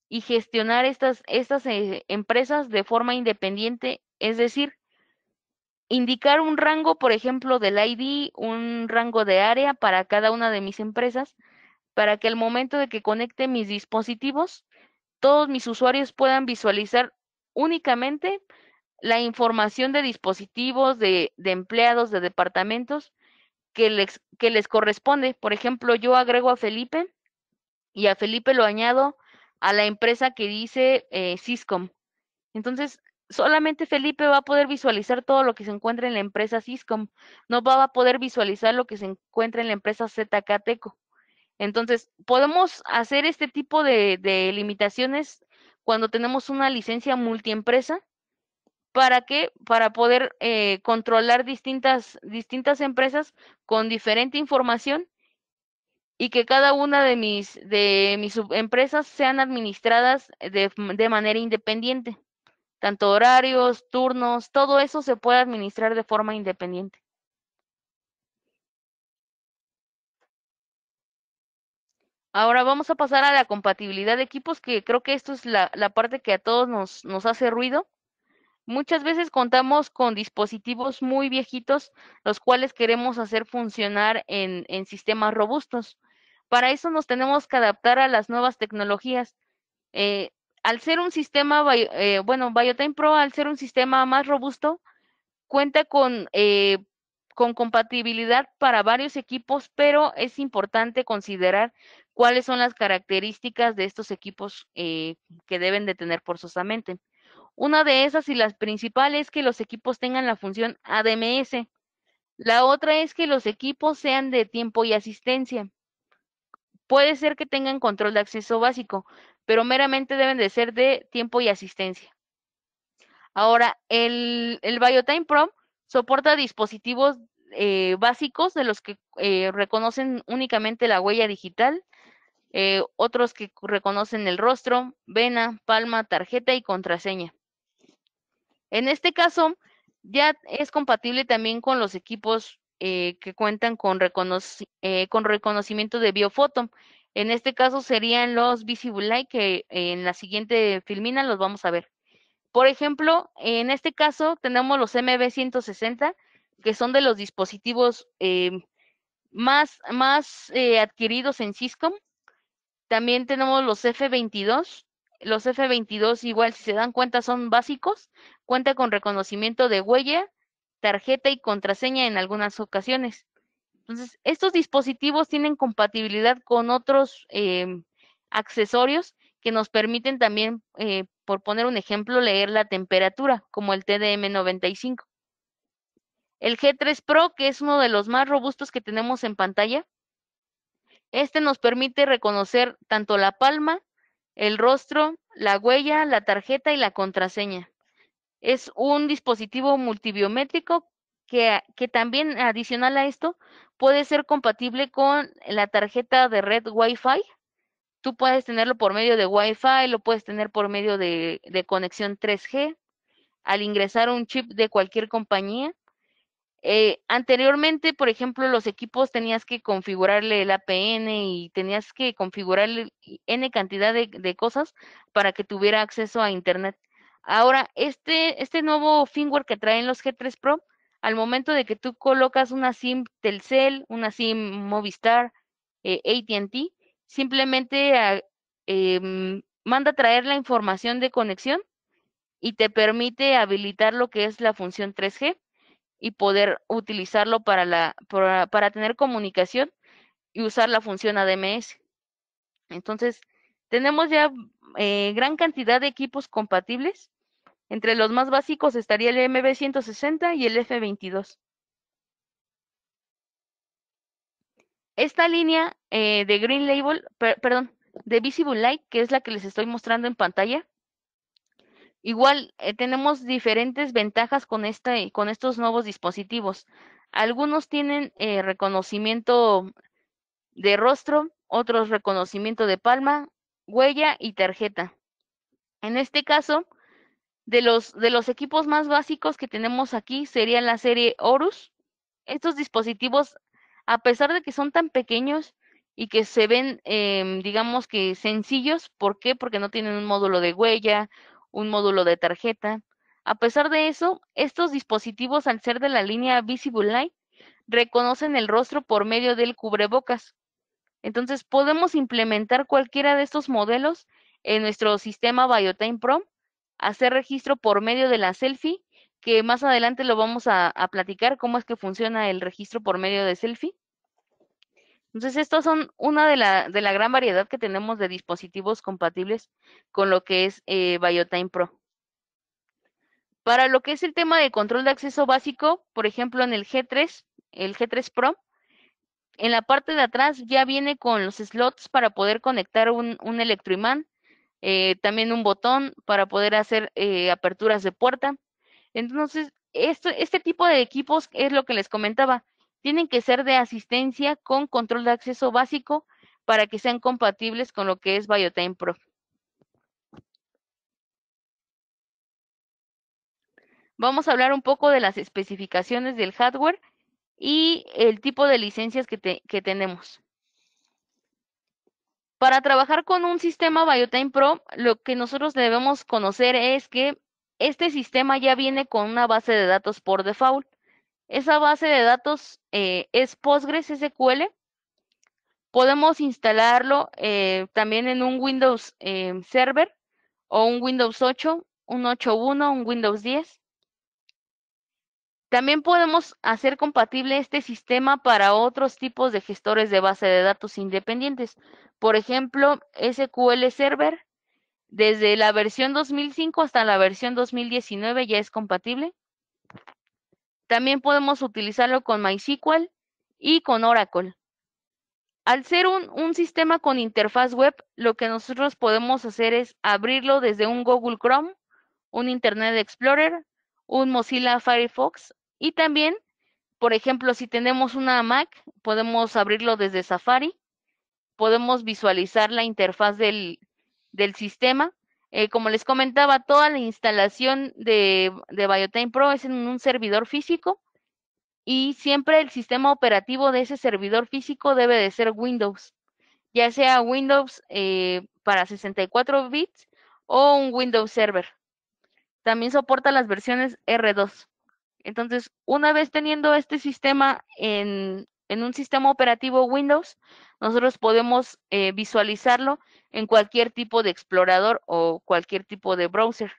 y gestionar estas, eh, empresas de forma independiente, es decir, indicar un rango, por ejemplo, del ID, un rango de área para cada una de mis empresas para que al momento de que conecte mis dispositivos, todos mis usuarios puedan visualizar únicamente la información de dispositivos, de, empleados, de departamentos que les, corresponde. Por ejemplo, yo agrego a Felipe y a Felipe lo añado a la empresa que dice Cisco. Eh, Entonces, solamente Felipe va a poder visualizar todo lo que se encuentra en la empresa Syscom. No va a poder visualizar lo que se encuentra en la empresa ZK entonces, podemos hacer este tipo de, limitaciones cuando tenemos una licencia multiempresa. ¿Para qué? Para poder eh, controlar distintas, distintas empresas con diferente información y que cada una de mis, de mis empresas sean administradas de manera independiente. Tanto horarios, turnos, todo eso se puede administrar de forma independiente. Ahora vamos a pasar a la compatibilidad de equipos, que creo que esto es la, parte que a todos nos, nos hace ruido. Muchas veces contamos con dispositivos muy viejitos, los cuales queremos hacer funcionar en, sistemas robustos. Para eso nos tenemos que adaptar a las nuevas tecnologías. Eh, al ser un sistema, eh, bueno, Biotime Pro, al ser un sistema más robusto, cuenta con eh, compatibilidad para varios equipos, pero es importante considerar cuáles son las características de estos equipos eh, que deben de tener forzosamente. Una de esas y las principales es que los equipos tengan la función ADMS. La otra es que los equipos sean de tiempo y asistencia. Puede ser que tengan control de acceso básico, pero meramente deben de ser de tiempo y asistencia. Ahora, el, el BioTime Pro soporta dispositivos eh, básicos de los que eh, reconocen únicamente la huella digital, eh, otros que reconocen el rostro, vena, palma, tarjeta y contraseña. En este caso, ya es compatible también con los equipos eh, que cuentan con, eh, con, reconocimiento de biofoto. En este caso serían los Visible Light que en la siguiente filmina los vamos a ver. Por ejemplo, en este caso tenemos los MB160, que son de los dispositivos más, más adquiridos en Cisco también tenemos los F-22. Los F-22 igual, si se dan cuenta, son básicos. Cuenta con reconocimiento de huella, tarjeta y contraseña en algunas ocasiones. Entonces, estos dispositivos tienen compatibilidad con otros eh, accesorios que nos permiten también, eh, por poner un ejemplo, leer la temperatura, como el TDM95. El G3 Pro, que es uno de los más robustos que tenemos en pantalla, este nos permite reconocer tanto la palma, el rostro, la huella, la tarjeta y la contraseña. Es un dispositivo multibiométrico que, que también, adicional a esto, puede ser compatible con la tarjeta de red Wi-Fi. Tú puedes tenerlo por medio de Wi-Fi, lo puedes tener por medio de, de conexión 3G. Al ingresar un chip de cualquier compañía, eh, anteriormente, por ejemplo, los equipos tenías que configurarle el APN y tenías que configurarle N cantidad de, cosas para que tuviera acceso a Internet. Ahora, este, este nuevo firmware que traen los G3 Pro, al momento de que tú colocas una SIM Telcel, una SIM Movistar, eh, ATT, simplemente ah, em, manda manda traer la información de conexión y te permite habilitar lo que es la función 3G y poder utilizarlo para, la, para, tener comunicación y usar la función ADMS. Entonces, tenemos ya eh, gran cantidad de equipos compatibles. Entre los más básicos estaría el MB160 y el F22. Esta línea eh, de Green Label, perdón, de Visible Light, que es la que les estoy mostrando en pantalla, Igual eh, tenemos diferentes ventajas con, este, con estos nuevos dispositivos. Algunos tienen eh, reconocimiento de rostro, otros reconocimiento de palma, huella y tarjeta. En este caso, de los, de los equipos más básicos que tenemos aquí sería la serie Horus. Estos dispositivos, a pesar de que son tan pequeños y que se ven, em, digamos que sencillos, ¿por qué? Porque no tienen un módulo de huella un módulo de tarjeta. A pesar de eso, estos dispositivos al ser de la línea Visible Light reconocen el rostro por medio del cubrebocas. Entonces podemos implementar cualquiera de estos modelos en nuestro sistema Biotime Pro, hacer registro por medio de la selfie, que más adelante lo vamos a, a platicar cómo es que funciona el registro por medio de selfie. Entonces, estos son una de la, gran variedad que tenemos de dispositivos compatibles con lo que es eh, BioTime Pro. Para lo que es el tema de control de acceso básico, por ejemplo, en el G3, el G3 Pro, en la parte de atrás ya viene con los slots para poder conectar un, un electroimán, eh, también un botón para poder hacer eh, aperturas de puerta. Entonces, esto, este tipo de equipos es lo que les comentaba tienen que ser de asistencia con control de acceso básico para que sean compatibles con lo que es BioTime Pro. Vamos a hablar un poco de las especificaciones del hardware y el tipo de licencias que, tenemos. Para trabajar con un sistema BioTime Pro, lo que nosotros debemos conocer es que este sistema ya viene con una base de datos por default esa base de datos eh, es Postgres SQL. Podemos instalarlo eh, también en un Windows eh, Server o un Windows 8, un 8.1, un Windows 10. También podemos hacer compatible este sistema para otros tipos de gestores de base de datos independientes. Por ejemplo, SQL Server, desde la versión 2005 hasta la versión 2019 ya es compatible. También podemos utilizarlo con MySQL y con Oracle. Al ser un, sistema con interfaz web, lo que nosotros podemos hacer es abrirlo desde un Google Chrome, un Internet Explorer, un Mozilla Firefox y también, por ejemplo, si tenemos una Mac, podemos abrirlo desde Safari, podemos visualizar la interfaz del sistema eh, como les comentaba, toda la instalación de, de Pro es en un servidor físico y siempre el sistema operativo de ese servidor físico debe de ser Windows, ya sea Windows eh, para 64 bits o un Windows Server. También soporta las versiones R2. Entonces, una vez teniendo este sistema en, en un sistema operativo Windows, nosotros podemos eh, visualizarlo en cualquier tipo de explorador o cualquier tipo de browser.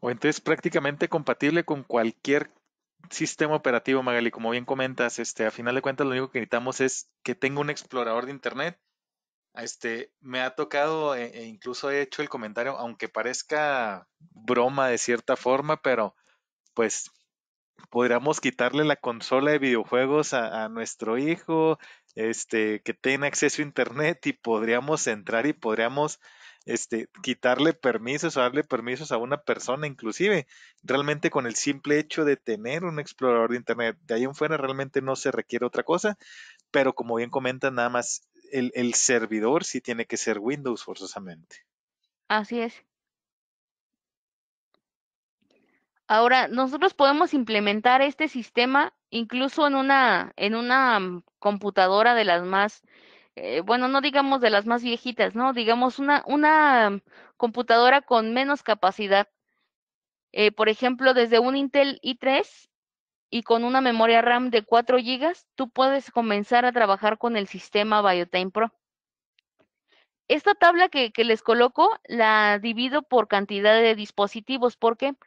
O entonces prácticamente compatible con cualquier sistema operativo, Magali. Como bien comentas, este, a final de cuentas lo único que necesitamos es que tenga un explorador de internet. Este, me ha tocado e, e incluso he hecho el comentario, aunque parezca broma de cierta forma, pero pues podríamos quitarle la consola de videojuegos a, nuestro hijo, este, que tenga acceso a internet y podríamos entrar y podríamos este, quitarle permisos o darle permisos a una persona, inclusive, realmente con el simple hecho de tener un explorador de internet, de ahí en fuera realmente no se requiere otra cosa, pero como bien comentan, nada más el, el servidor sí tiene que ser Windows forzosamente. Así es. Ahora, nosotros podemos implementar este sistema incluso en una, en una mm, computadora de las más, eh, bueno, no digamos de las más viejitas, ¿no? Digamos una, una mm, computadora con menos capacidad. Eh, por ejemplo, desde un Intel i3 y con una memoria RAM de 4 GB, tú puedes comenzar a trabajar con el sistema BioTime Pro. Esta tabla que, que les coloco la divido por cantidad de dispositivos. ¿Por qué? Porque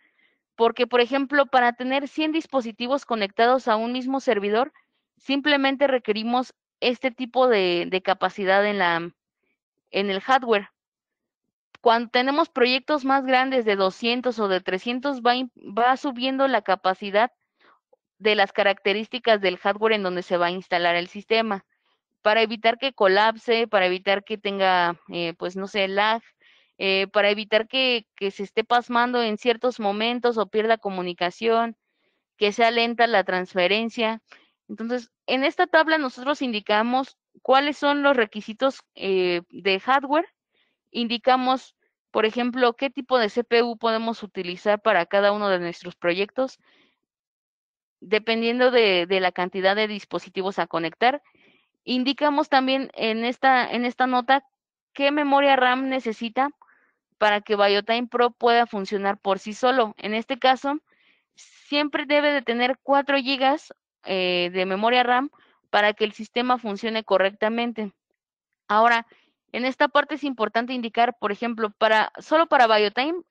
porque, por ejemplo, para tener 100 dispositivos conectados a un mismo servidor, simplemente requerimos este tipo de, capacidad en, la, en el hardware. Cuando tenemos proyectos más grandes de 200 o de 300, va, subiendo la capacidad de las características del hardware en donde se va a instalar el sistema, para evitar que colapse, para evitar que tenga, eh, pues no sé, lag, eh, para evitar que, se esté pasmando en ciertos momentos o pierda comunicación, que sea lenta la transferencia. Entonces, en esta tabla nosotros indicamos cuáles son los requisitos eh, de hardware, indicamos, por ejemplo, qué tipo de CPU podemos utilizar para cada uno de nuestros proyectos, dependiendo de, la cantidad de dispositivos a conectar. Indicamos también en esta, en esta nota qué memoria RAM necesita para que Biotime Pro pueda funcionar por sí solo. En este caso, siempre debe de tener 4 GB eh, de memoria RAM para que el sistema funcione correctamente. Ahora, en esta parte es importante indicar, por ejemplo, para solo para BioTime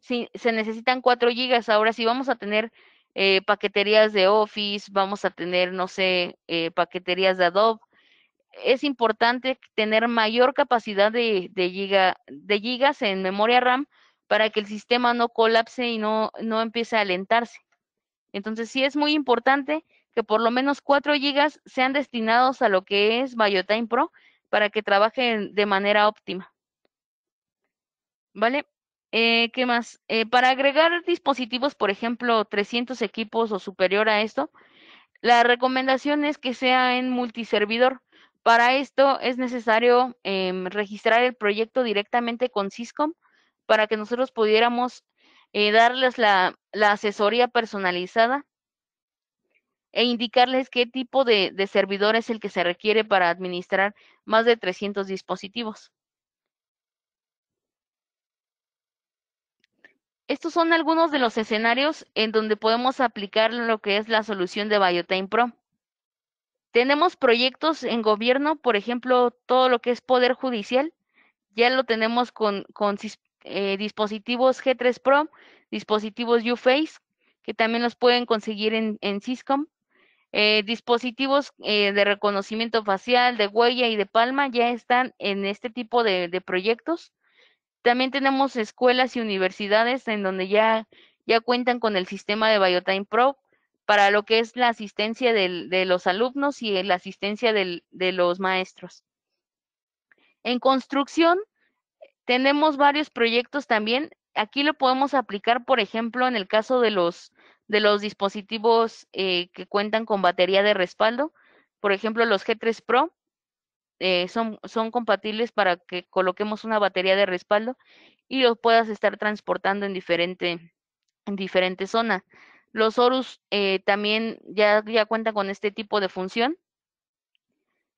si, se necesitan 4 GB. Ahora, si vamos a tener eh, paqueterías de Office, vamos a tener, no sé, eh, paqueterías de Adobe, es importante tener mayor capacidad de, de, de gigas en memoria RAM para que el sistema no colapse y no, no empiece a alentarse. Entonces sí es muy importante que por lo menos 4 gigas sean destinados a lo que es BioTime Pro para que trabajen de manera óptima. ¿Vale? Eh, ¿Qué más? Eh, para agregar dispositivos, por ejemplo, 300 equipos o superior a esto, la recomendación es que sea en multiservidor. Para esto es necesario em, registrar el proyecto directamente con Cisco para que nosotros pudiéramos eh, darles la, asesoría personalizada e indicarles qué tipo de, servidor es el que se requiere para administrar más de 300 dispositivos. Estos son algunos de los escenarios en donde podemos aplicar lo que es la solución de BioTime Pro. Tenemos proyectos en gobierno, por ejemplo, todo lo que es poder judicial, ya lo tenemos con, eh, dispositivos G3 Pro, dispositivos UFace, que también los pueden conseguir en, en Syscom. Eh, dispositivos eh, de reconocimiento facial, de huella y de palma ya están en este tipo de, proyectos. También tenemos escuelas y universidades en donde ya, ya cuentan con el sistema de Biotime Pro para lo que es la asistencia de los alumnos y la asistencia de los maestros. En construcción, tenemos varios proyectos también. Aquí lo podemos aplicar, por ejemplo, en el caso de los, de los dispositivos eh, que cuentan con batería de respaldo. Por ejemplo, los G3 Pro eh, son, son compatibles para que coloquemos una batería de respaldo y los puedas estar transportando en diferente, en diferente zona. Los Horus eh, también ya, ya cuentan con este tipo de función.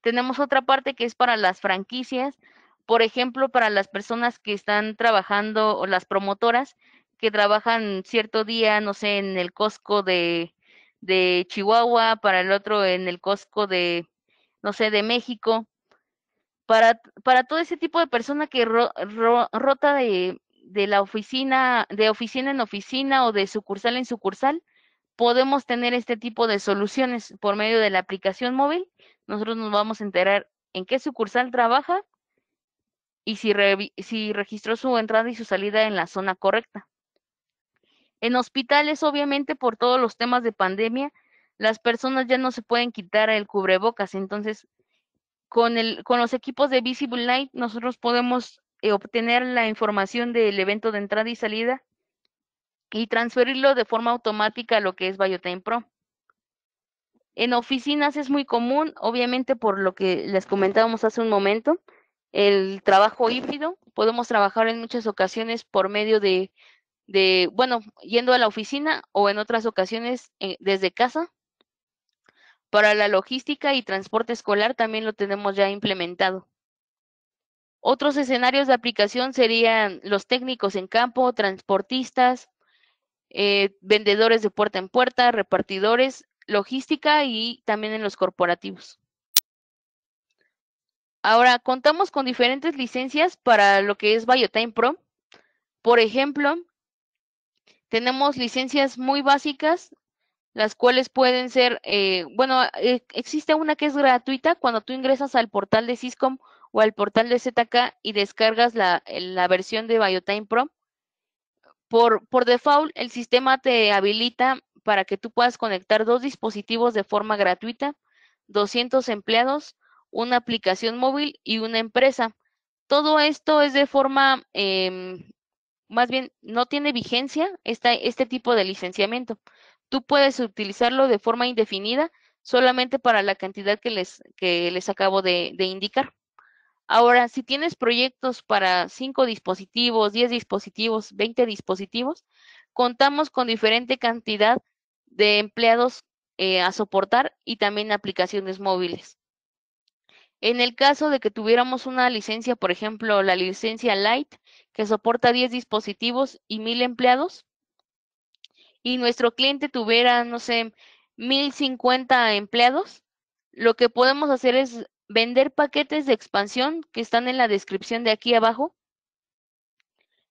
Tenemos otra parte que es para las franquicias, por ejemplo, para las personas que están trabajando o las promotoras que trabajan cierto día, no sé, en el Costco de, Chihuahua, para el otro en el Costco de, no sé, de México. Para, para todo ese tipo de persona que rota de la oficina, de oficina en oficina o de sucursal en sucursal, podemos tener este tipo de soluciones por medio de la aplicación móvil. Nosotros nos vamos a enterar en qué sucursal trabaja y si, si registró su entrada y su salida en la zona correcta. En hospitales, obviamente, por todos los temas de pandemia, las personas ya no se pueden quitar el cubrebocas. Entonces, con, el, con los equipos de Visible Light, nosotros podemos eh, obtener la información del evento de entrada y salida y transferirlo de forma automática a lo que es BioTime Pro. En oficinas es muy común, obviamente por lo que les comentábamos hace un momento, el trabajo híbrido. Podemos trabajar en muchas ocasiones por medio de, bueno, yendo a la oficina o en otras ocasiones eh, desde casa. Para la logística y transporte escolar también lo tenemos ya implementado. Otros escenarios de aplicación serían los técnicos en campo, transportistas, eh, vendedores de puerta en puerta, repartidores, logística y también en los corporativos. Ahora, contamos con diferentes licencias para lo que es Biotime Pro. Por ejemplo, tenemos licencias muy básicas, las cuales pueden ser, eh, bueno, eh, existe una que es gratuita cuando tú ingresas al portal de Syscom o al portal de ZK y descargas la, la versión de Biotime Pro. Por, default, el sistema te habilita para que tú puedas conectar dos dispositivos de forma gratuita, 200 empleados, una aplicación móvil y una empresa. Todo esto es de forma, em, más bien, no tiene vigencia este tipo de licenciamiento. Tú puedes utilizarlo de forma indefinida solamente para la cantidad que les, que les acabo de indicar. Ahora, si tienes proyectos para 5 dispositivos, 10 dispositivos, 20 dispositivos, contamos con diferente cantidad de empleados eh, a soportar y también aplicaciones móviles. En el caso de que tuviéramos una licencia, por ejemplo, la licencia Lite, que soporta 10 dispositivos y 1000 empleados, y nuestro cliente tuviera, no sé, 1050 empleados, lo que podemos hacer es vender paquetes de expansión que están en la descripción de aquí abajo,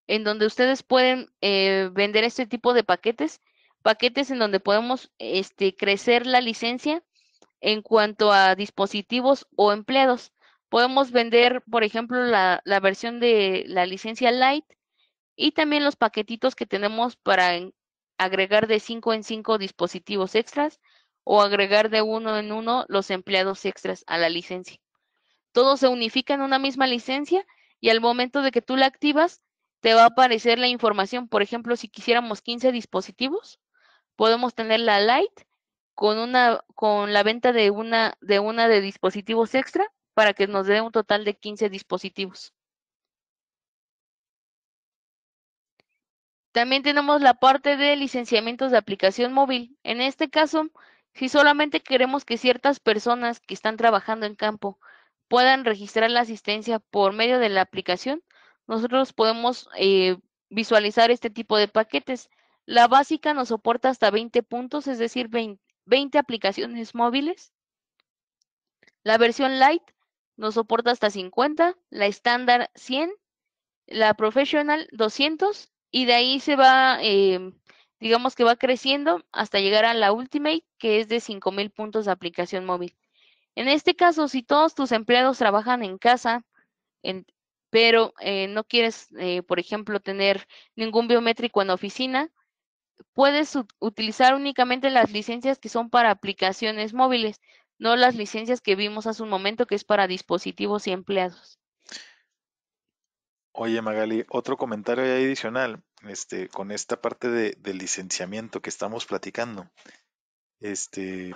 en donde ustedes pueden eh, vender este tipo de paquetes, paquetes en donde podemos este, crecer la licencia en cuanto a dispositivos o empleados. Podemos vender, por ejemplo, la, la versión de la licencia Lite y también los paquetitos que tenemos para agregar de 5 en 5 dispositivos extras o agregar de uno en uno los empleados extras a la licencia. Todo se unifica en una misma licencia y al momento de que tú la activas, te va a aparecer la información. Por ejemplo, si quisiéramos 15 dispositivos, podemos tener la light, con, una, con la venta de una, de una de dispositivos extra para que nos dé un total de 15 dispositivos. También tenemos la parte de licenciamientos de aplicación móvil. En este caso, si solamente queremos que ciertas personas que están trabajando en campo puedan registrar la asistencia por medio de la aplicación, nosotros podemos eh, visualizar este tipo de paquetes. La básica nos soporta hasta 20 puntos, es decir, 20, aplicaciones móviles. La versión light nos soporta hasta 50, la estándar 100, la professional 200 y de ahí se va em, digamos que va creciendo hasta llegar a la Ultimate, que es de 5.000 puntos de aplicación móvil. En este caso, si todos tus empleados trabajan en casa, pero eh, no quieres, eh, por ejemplo, tener ningún biométrico en oficina, puedes utilizar únicamente las licencias que son para aplicaciones móviles, no las licencias que vimos hace un momento, que es para dispositivos y empleados. Oye, Magali, otro comentario adicional este, con esta parte de, del licenciamiento que estamos platicando. Este,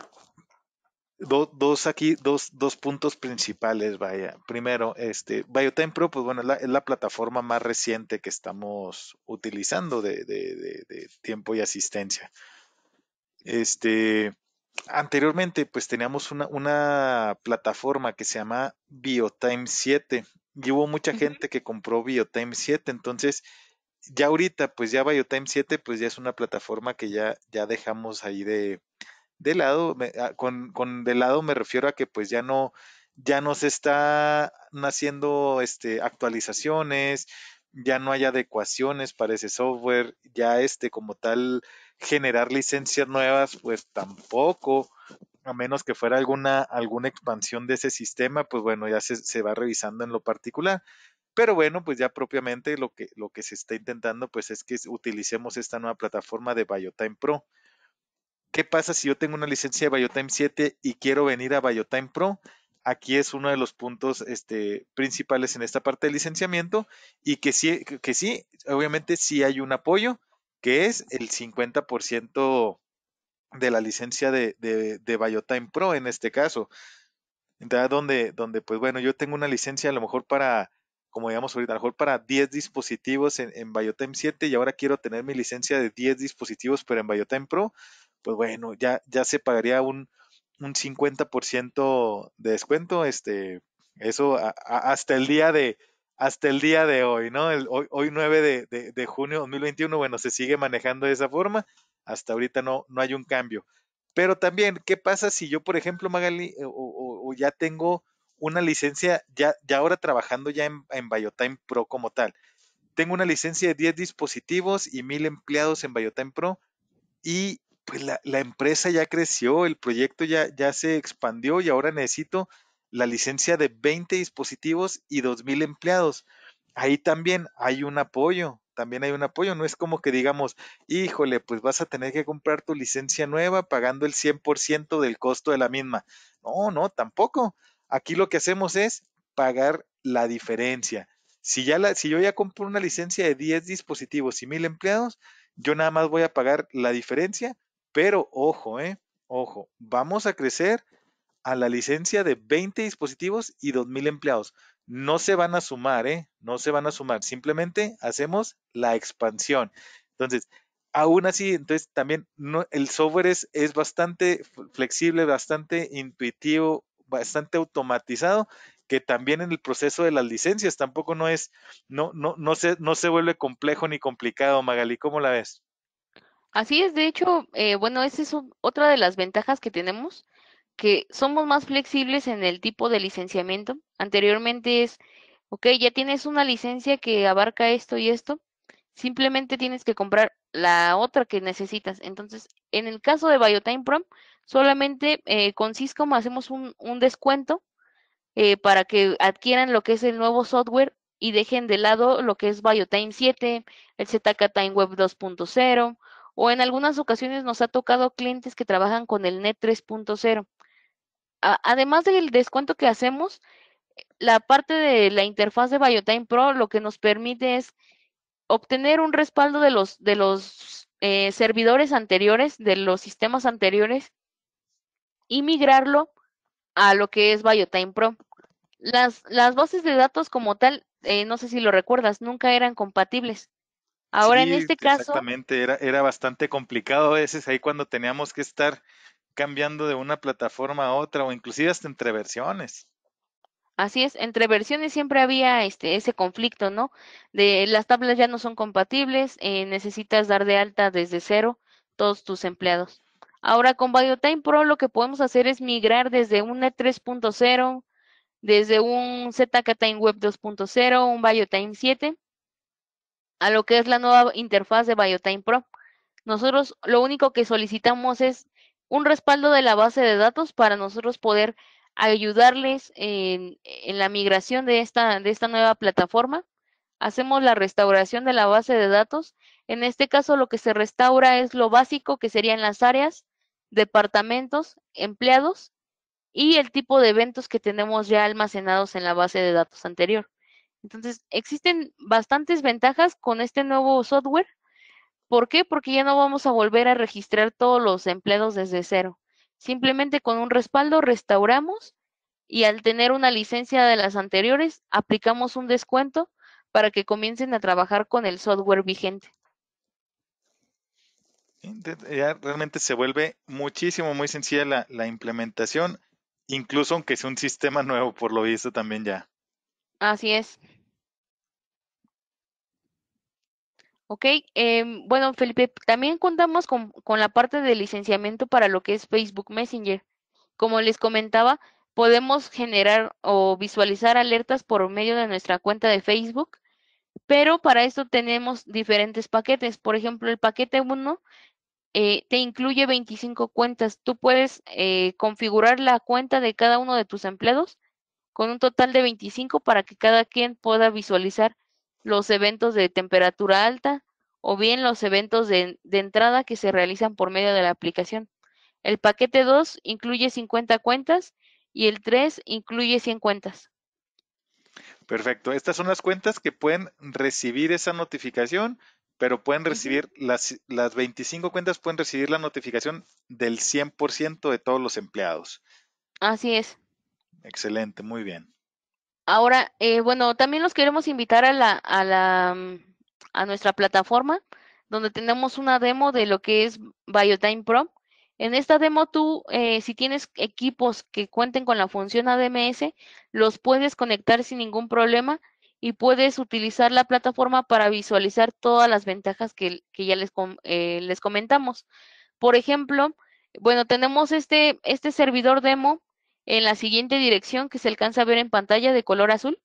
dos aquí, dos, dos, puntos principales, vaya. Primero, este, Pro pues bueno, es la, plataforma más reciente que estamos utilizando de, tiempo y asistencia. Este, anteriormente, pues teníamos una, una, plataforma que se llama Biotime 7 y hubo mucha gente que compró Biotime 7, entonces ya ahorita, pues ya BioTime 7, pues ya es una plataforma que ya, ya dejamos ahí de, de lado. Ah, con, con, de lado me refiero a que pues ya no, ya no se están haciendo este, actualizaciones, ya no hay adecuaciones para ese software, ya este como tal generar licencias nuevas, pues tampoco, a menos que fuera alguna, alguna expansión de ese sistema, pues bueno, ya se, se va revisando en lo particular. Pero bueno, pues ya propiamente lo que, lo que se está intentando pues es que utilicemos esta nueva plataforma de Biotime Pro. ¿Qué pasa si yo tengo una licencia de Biotime 7 y quiero venir a Biotime Pro? Aquí es uno de los puntos este, principales en esta parte de licenciamiento y que sí, que sí, obviamente sí hay un apoyo, que es el 50% de la licencia de, de, Biotime Pro en este caso. Entonces, donde, donde, pues bueno, yo tengo una licencia a lo mejor para como digamos ahorita, a lo mejor para 10 dispositivos en, en 7 y ahora quiero tener mi licencia de 10 dispositivos, pero en Biotem Pro, pues bueno, ya, ya se pagaría un, un 50% de descuento, este, eso hasta el día de hasta el día de hoy, ¿no? hoy, 9 de, junio de 2021, bueno, se sigue manejando de esa forma, hasta ahorita no, no hay un cambio. Pero también, ¿qué pasa si yo, por ejemplo, Magali, o ya tengo una licencia, ya, ya ahora trabajando ya en, en Biotime Pro como tal. Tengo una licencia de 10 dispositivos y 1000 empleados en Biotime Pro y pues la, la, empresa ya creció, el proyecto ya, ya se expandió y ahora necesito la licencia de 20 dispositivos y 2000 empleados. Ahí también hay un apoyo, también hay un apoyo. No es como que digamos, híjole, pues vas a tener que comprar tu licencia nueva pagando el 100% del costo de la misma. No, no, tampoco. Aquí lo que hacemos es pagar la diferencia. Si, ya si yo ya compro una licencia de 10 dispositivos y 1000 empleados, yo nada más voy a pagar la diferencia, pero ojo, eh, ojo, vamos a crecer a la licencia de 20 dispositivos y 2000 empleados. No se van a sumar, ¿eh? no se van a sumar, simplemente hacemos la expansión. Entonces, aún así, entonces también el software es bastante flexible, bastante intuitivo, bastante automatizado que también en el proceso de las licencias tampoco no es, no, no, no se, no se vuelve complejo ni complicado, Magali, ¿cómo la ves? Así es, de hecho, eh, bueno, esa es otra de las ventajas que tenemos, que somos más flexibles en el tipo de licenciamiento. Anteriormente es, ok, ya tienes una licencia que abarca esto y esto, simplemente tienes que comprar la otra que necesitas. Entonces, en el caso de Biotime Prom, Solamente eh, con Cisco hacemos un, descuento eh, para que adquieran lo que es el nuevo software y dejen de lado lo que es BioTime 7, el ZK Time Web 2.0 o en algunas ocasiones nos ha tocado clientes que trabajan con el NET 3.0. Además del descuento que hacemos, la parte de la interfaz de BioTime Pro lo que nos permite es obtener un respaldo de los, de los eh, servidores anteriores, de los sistemas anteriores, y migrarlo a lo que es BioTime Pro. Las, las bases de datos como tal, eh, no sé si lo recuerdas, nunca eran compatibles. Ahora en este caso... Exactamente, era, era bastante complicado a veces ahí cuando teníamos que estar cambiando de una plataforma a otra o inclusive hasta entre versiones. Así es, entre versiones siempre había este ese conflicto, ¿no? De las tablas ya no son compatibles, eh, necesitas dar de alta desde cero todos tus empleados. Ahora con BioTime Pro lo que podemos hacer es migrar desde un e 3.0, desde un ZKTime Web 2.0, un BioTime 7, a lo que es la nueva interfaz de BioTime Pro. Nosotros lo único que solicitamos es un respaldo de la base de datos para nosotros poder ayudarles en, la migración de esta, de esta nueva plataforma. Hacemos la restauración de la base de datos. En este caso lo que se restaura es lo básico que serían las áreas, departamentos, empleados y el tipo de eventos que tenemos ya almacenados en la base de datos anterior. Entonces, existen bastantes ventajas con este nuevo software. ¿Por qué? Porque ya no vamos a volver a registrar todos los empleados desde cero. Simplemente con un respaldo restauramos y al tener una licencia de las anteriores, aplicamos un descuento para que comiencen a trabajar con el software vigente. Ya realmente se vuelve muchísimo, muy sencilla la, implementación, incluso aunque sea un sistema [LAUGHS] nuevo, por lo visto también ya. Así es. Ok, em, bueno, Felipe, también contamos con, con la parte de licenciamiento para lo que es Facebook Messenger. Como les comentaba, podemos generar o visualizar alertas por medio de nuestra cuenta de Facebook, pero para esto tenemos diferentes paquetes. Por ejemplo, el paquete 1 eh, te incluye 25 cuentas. Tú puedes eh, configurar la cuenta de cada uno de tus empleados con un total de 25 para que cada quien pueda visualizar los eventos de temperatura alta o bien los eventos de, de entrada que se realizan por medio de la aplicación. El paquete 2 incluye 50 cuentas y el 3 incluye 100 cuentas. Perfecto. Estas son las cuentas que pueden recibir esa notificación pero pueden recibir, las, las 25 cuentas pueden recibir la notificación del 100% de todos los empleados. Así es. Excelente, muy bien. Ahora, eh, bueno, también los queremos invitar a la, a la, a nuestra plataforma, donde tenemos una demo de lo que es BioTime Pro. En esta demo tú, eh, si tienes equipos que cuenten con la función ADMS, los puedes conectar sin ningún problema y puedes utilizar la plataforma para visualizar todas las ventajas que, ya les, eh, les comentamos. Por ejemplo, bueno, tenemos este, este servidor demo en la siguiente dirección que se alcanza a ver en pantalla de color azul.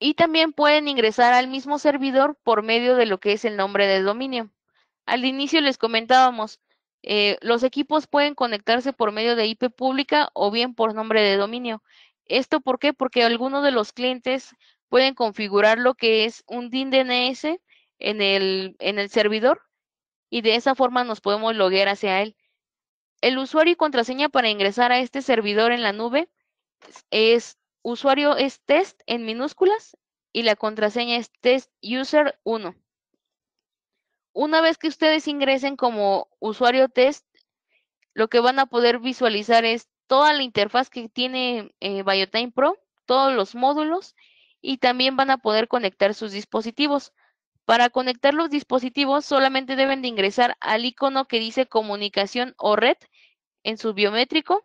Y también pueden ingresar al mismo servidor por medio de lo que es el nombre del dominio. Al inicio les comentábamos, eh, los equipos pueden conectarse por medio de IP pública o bien por nombre de dominio. ¿Esto por qué? Porque algunos de los clientes pueden configurar lo que es un DIN DNS en el, en el servidor y de esa forma nos podemos loguear hacia él. El usuario y contraseña para ingresar a este servidor en la nube es usuario es test en minúsculas y la contraseña es test user 1. Una vez que ustedes ingresen como usuario test, lo que van a poder visualizar es toda la interfaz que tiene eh, BioTime Pro, todos los módulos y también van a poder conectar sus dispositivos. Para conectar los dispositivos solamente deben de ingresar al icono que dice comunicación o red en su biométrico.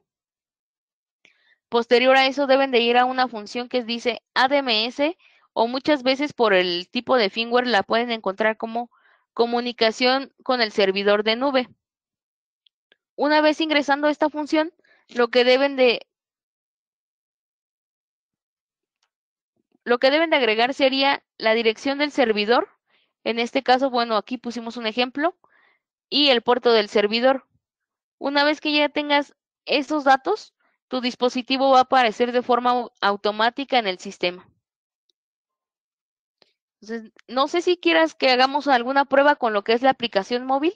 Posterior a eso deben de ir a una función que dice ADMS o muchas veces por el tipo de firmware la pueden encontrar como comunicación con el servidor de nube. Una vez ingresando esta función, lo que deben de lo que deben de agregar sería la dirección del servidor. En este caso, bueno, aquí pusimos un ejemplo y el puerto del servidor. Una vez que ya tengas esos datos, tu dispositivo va a aparecer de forma automática en el sistema. Entonces, no sé si quieras que hagamos alguna prueba con lo que es la aplicación móvil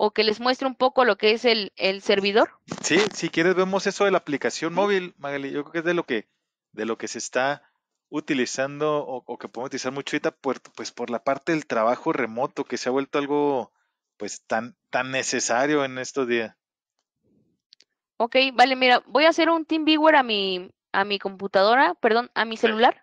o que les muestre un poco lo que es el, servidor. Sí, si quieres vemos eso de la aplicación móvil, Magali. Yo creo que es de lo que, de lo que se está utilizando o, que podemos utilizar mucho ahorita por, pues por la parte del trabajo remoto que se ha vuelto algo pues tan, tan necesario en estos días. Ok, vale, mira, voy a hacer un TeamViewer a mi, a mi computadora, perdón, a mi celular.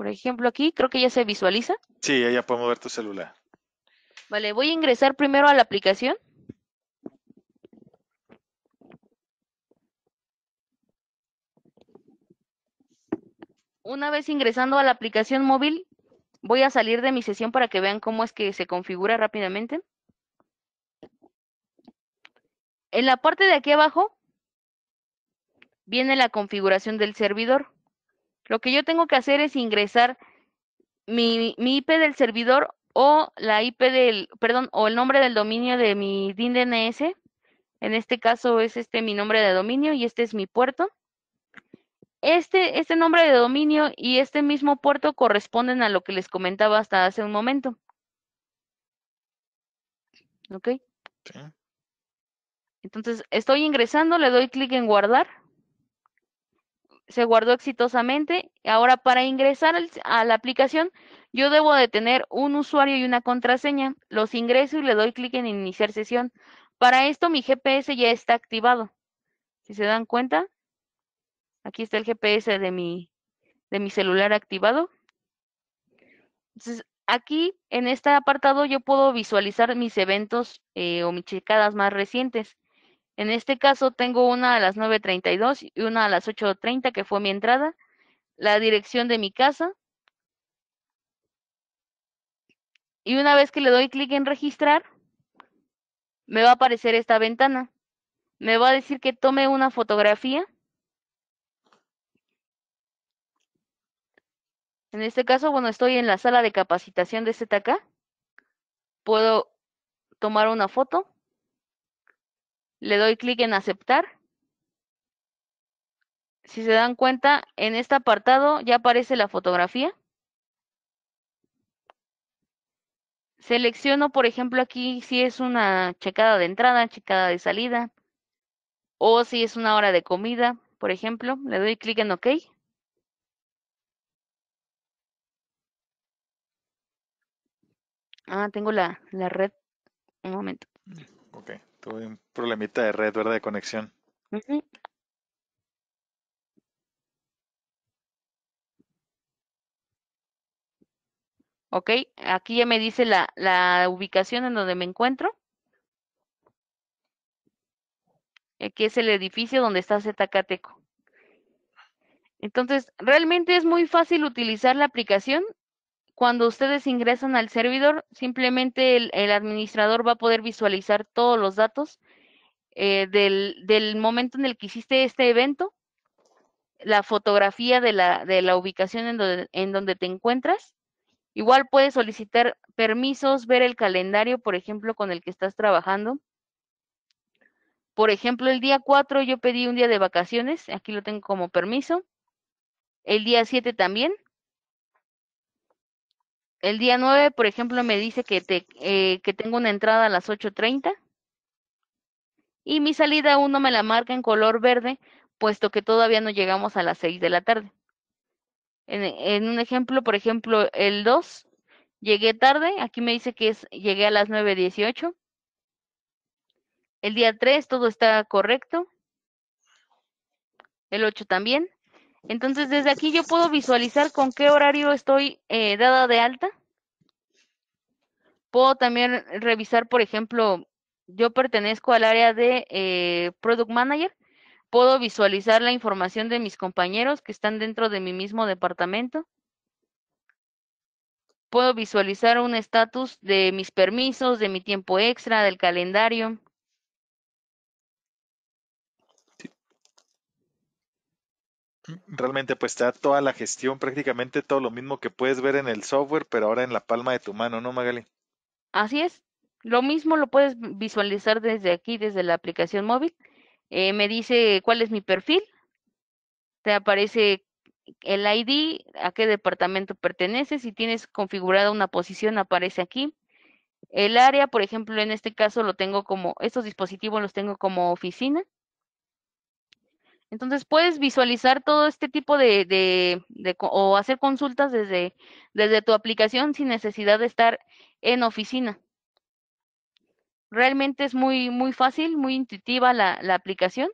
Por ejemplo, aquí creo que ya se visualiza. Sí, ya podemos ver tu celular. Vale, voy a ingresar primero a la aplicación. Una vez ingresando a la aplicación móvil, voy a salir de mi sesión para que vean cómo es que se configura rápidamente. En la parte de aquí abajo viene la configuración del servidor. Lo que yo tengo que hacer es ingresar mi, IP del servidor o la IP del, perdón, o el nombre del dominio de mi DIN DNS. En este caso es este mi nombre de dominio y este es mi puerto. Este, este nombre de dominio y este mismo puerto corresponden a lo que les comentaba hasta hace un momento. ¿Ok? Entonces, estoy ingresando, le doy clic en guardar se guardó exitosamente. Ahora para ingresar a la aplicación yo debo de tener un usuario y una contraseña. Los ingreso y le doy clic en iniciar sesión. Para esto mi GPS ya está activado. Si se dan cuenta, aquí está el GPS de mi, de mi celular activado. Entonces, aquí en este apartado yo puedo visualizar mis eventos eh, o mis checadas más recientes. En este caso tengo una a las 9.32 y una a las 8.30 que fue mi entrada, la dirección de mi casa. Y una vez que le doy clic en registrar, me va a aparecer esta ventana. Me va a decir que tome una fotografía. En este caso, bueno, estoy en la sala de capacitación de ZK. Puedo tomar una foto. Le doy clic en aceptar. Si se dan cuenta, en este apartado ya aparece la fotografía. Selecciono, por ejemplo, aquí si es una checada de entrada, checada de salida, o si es una hora de comida, por ejemplo. Le doy clic en OK. Ah, tengo la, la red. Un momento. Ok. Tuve un problemita de red, ¿verdad? De conexión. Ok, aquí ya me dice la, la ubicación en donde me encuentro. Aquí es el edificio donde está Zacateco. Entonces, realmente es muy fácil utilizar la aplicación cuando ustedes ingresan al servidor, simplemente el, administrador va a poder visualizar todos los datos eh, del, momento en el que hiciste este evento, la fotografía de la, ubicación en donde, en donde te encuentras. Igual puedes solicitar permisos, ver el calendario, por ejemplo, con el que estás trabajando. Por ejemplo, el día 4 yo pedí un día de vacaciones, aquí lo tengo como permiso. El día 7 también. El día 9, por ejemplo, me dice que, te, eh, tengo una entrada a las 8.30 y mi salida 1 me la marca en color verde, puesto que todavía no llegamos a las 6 de la tarde. En, un ejemplo, por ejemplo, el 2, llegué tarde, aquí me dice que es, llegué a las 9.18. El día 3 todo está correcto. El 8 también. Entonces, desde aquí yo puedo visualizar con qué horario estoy eh, dada de alta. Puedo también revisar, por ejemplo, yo pertenezco al área de eh, Product Manager. Puedo visualizar la información de mis compañeros que están dentro de mi mismo departamento. Puedo visualizar un estatus de mis permisos, de mi tiempo extra, del calendario. realmente pues está toda la gestión, prácticamente todo lo mismo que puedes ver en el software, pero ahora en la palma de tu mano, ¿no, Magali? Así es. Lo mismo lo puedes visualizar desde aquí, desde la aplicación móvil. Eh, me dice cuál es mi perfil. Te aparece el ID, a qué departamento perteneces. Si tienes configurada una posición, aparece aquí. El área, por ejemplo, en este caso lo tengo como, estos dispositivos los tengo como oficina. Entonces puedes visualizar todo este tipo de, o hacer consultas desde, desde tu aplicación sin necesidad de estar en oficina. Realmente es muy, muy fácil, muy intuitiva la, aplicación.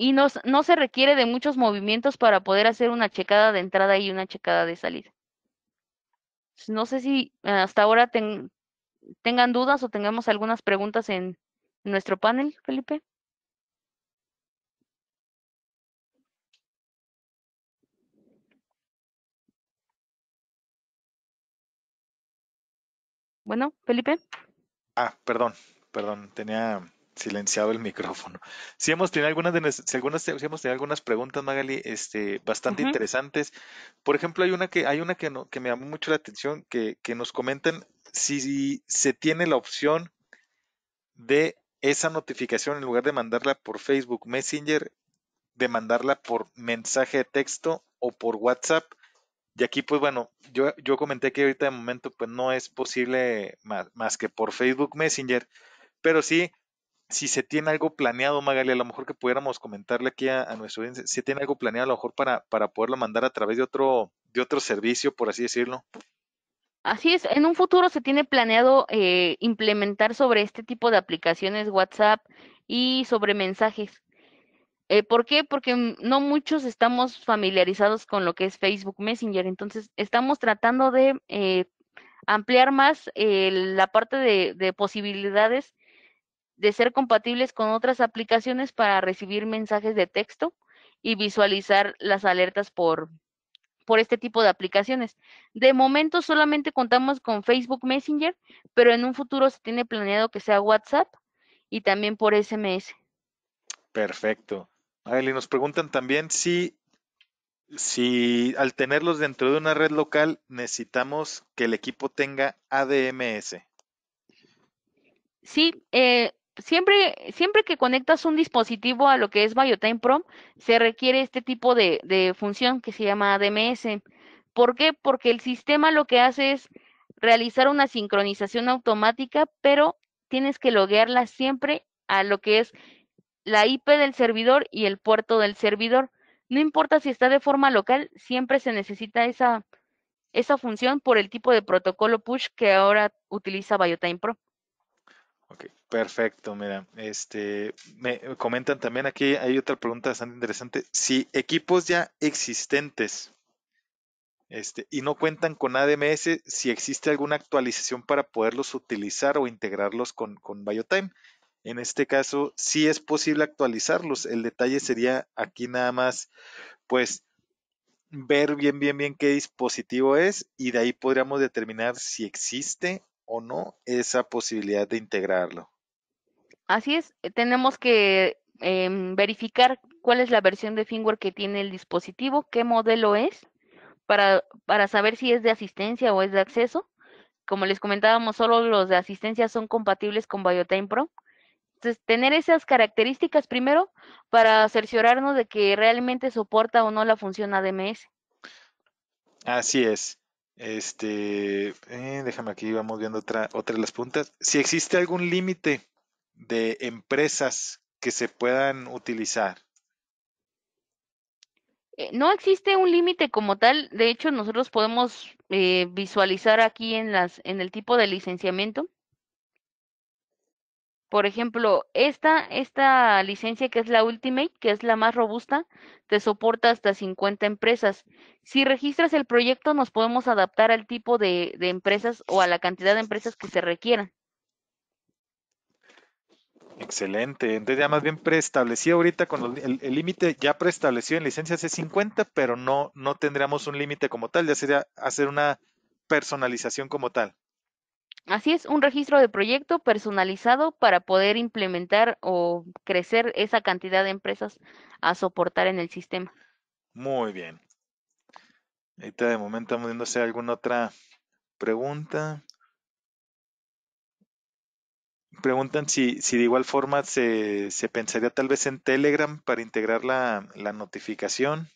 Y no se requiere de muchos movimientos para poder hacer una checada de entrada y una checada de salida. No sé si hasta ahora tengan dudas o tengamos algunas preguntas en nuestro panel, Felipe. Bueno, Felipe. Ah, perdón, perdón, tenía silenciado el micrófono. Si hemos tenido algunas, si algunas, si hemos tenido algunas preguntas, Magali, este, bastante interesantes. Por ejemplo, hay una que, hay una que, me llamó mucho la atención, que, nos comentan si, se tiene la opción de esa notificación en lugar de mandarla por Facebook Messenger, de mandarla por mensaje de texto o por WhatsApp y aquí, pues bueno, yo, yo comenté que ahorita de momento pues no es posible más, más que por Facebook Messenger, pero sí, si se tiene algo planeado, Magali, a lo mejor que pudiéramos comentarle aquí a, nuestro audiencia, si tiene algo planeado a lo mejor para, para poderlo mandar a través de otro, de otro servicio, por así decirlo. Así es, en un futuro se tiene planeado eh, implementar sobre este tipo de aplicaciones WhatsApp y sobre mensajes. Eh, ¿Por qué? Porque mm, no muchos estamos familiarizados con lo que es Facebook Messenger, entonces estamos tratando de eh, ampliar más eh, la parte de, de, posibilidades de ser compatibles con otras aplicaciones para recibir mensajes de texto y visualizar las alertas por, por este tipo de aplicaciones. De momento solamente contamos con Facebook Messenger, pero en un futuro se tiene planeado que sea WhatsApp y también por SMS. Perfecto y nos preguntan también si, si al tenerlos dentro de una red local necesitamos que el equipo tenga ADMS. Sí, eh, siempre, siempre que conectas un dispositivo a lo que es BioTime Pro, se requiere este tipo de, de función que se llama ADMS. ¿Por qué? Porque el sistema lo que hace es realizar una sincronización automática, pero tienes que loguearla siempre a lo que es la IP del servidor y el puerto del servidor. No importa si está de forma local, siempre se necesita esa, esa función por el tipo de protocolo push que ahora utiliza BioTime Pro. Ok, perfecto. Mira, este, me comentan también aquí, hay otra pregunta bastante interesante. Si equipos ya existentes este, y no cuentan con ADMS, si existe alguna actualización para poderlos utilizar o integrarlos con, con BioTime. En este caso, sí es posible actualizarlos. El detalle sería aquí nada más, pues, ver bien, bien, bien qué dispositivo es y de ahí podríamos determinar si existe o no esa posibilidad de integrarlo. Así es, eh, tenemos que em, verificar cuál es la versión de firmware que tiene el dispositivo, qué modelo es, para, para saber si es de asistencia o es de acceso. Como les comentábamos, solo los de asistencia son compatibles con BioTime Pro entonces, tener esas características primero para cerciorarnos de que realmente soporta o no la función ADMS. Así es. Este, eh, déjame aquí, vamos viendo otra, otra de las puntas. Si existe algún límite de empresas que se puedan utilizar. Eh, no existe un límite como tal. De hecho, nosotros podemos eh, visualizar aquí en, las, en el tipo de licenciamiento por ejemplo, esta, esta licencia que es la Ultimate, que es la más robusta, te soporta hasta 50 empresas. Si registras el proyecto, nos podemos adaptar al tipo de, empresas o a la cantidad de empresas que se requieran. Excelente. Entonces ya más bien preestablecido ahorita con el límite ya preestablecido en licencias es 50, pero no, no tendríamos un límite como tal, ya sería hacer una personalización como tal. Así es, un registro de proyecto personalizado para poder implementar o crecer esa cantidad de empresas a soportar en el sistema. Muy bien. Ahorita de momento estamos alguna otra pregunta. Preguntan si, si de igual forma se, se, pensaría tal vez en Telegram para integrar la, la notificación.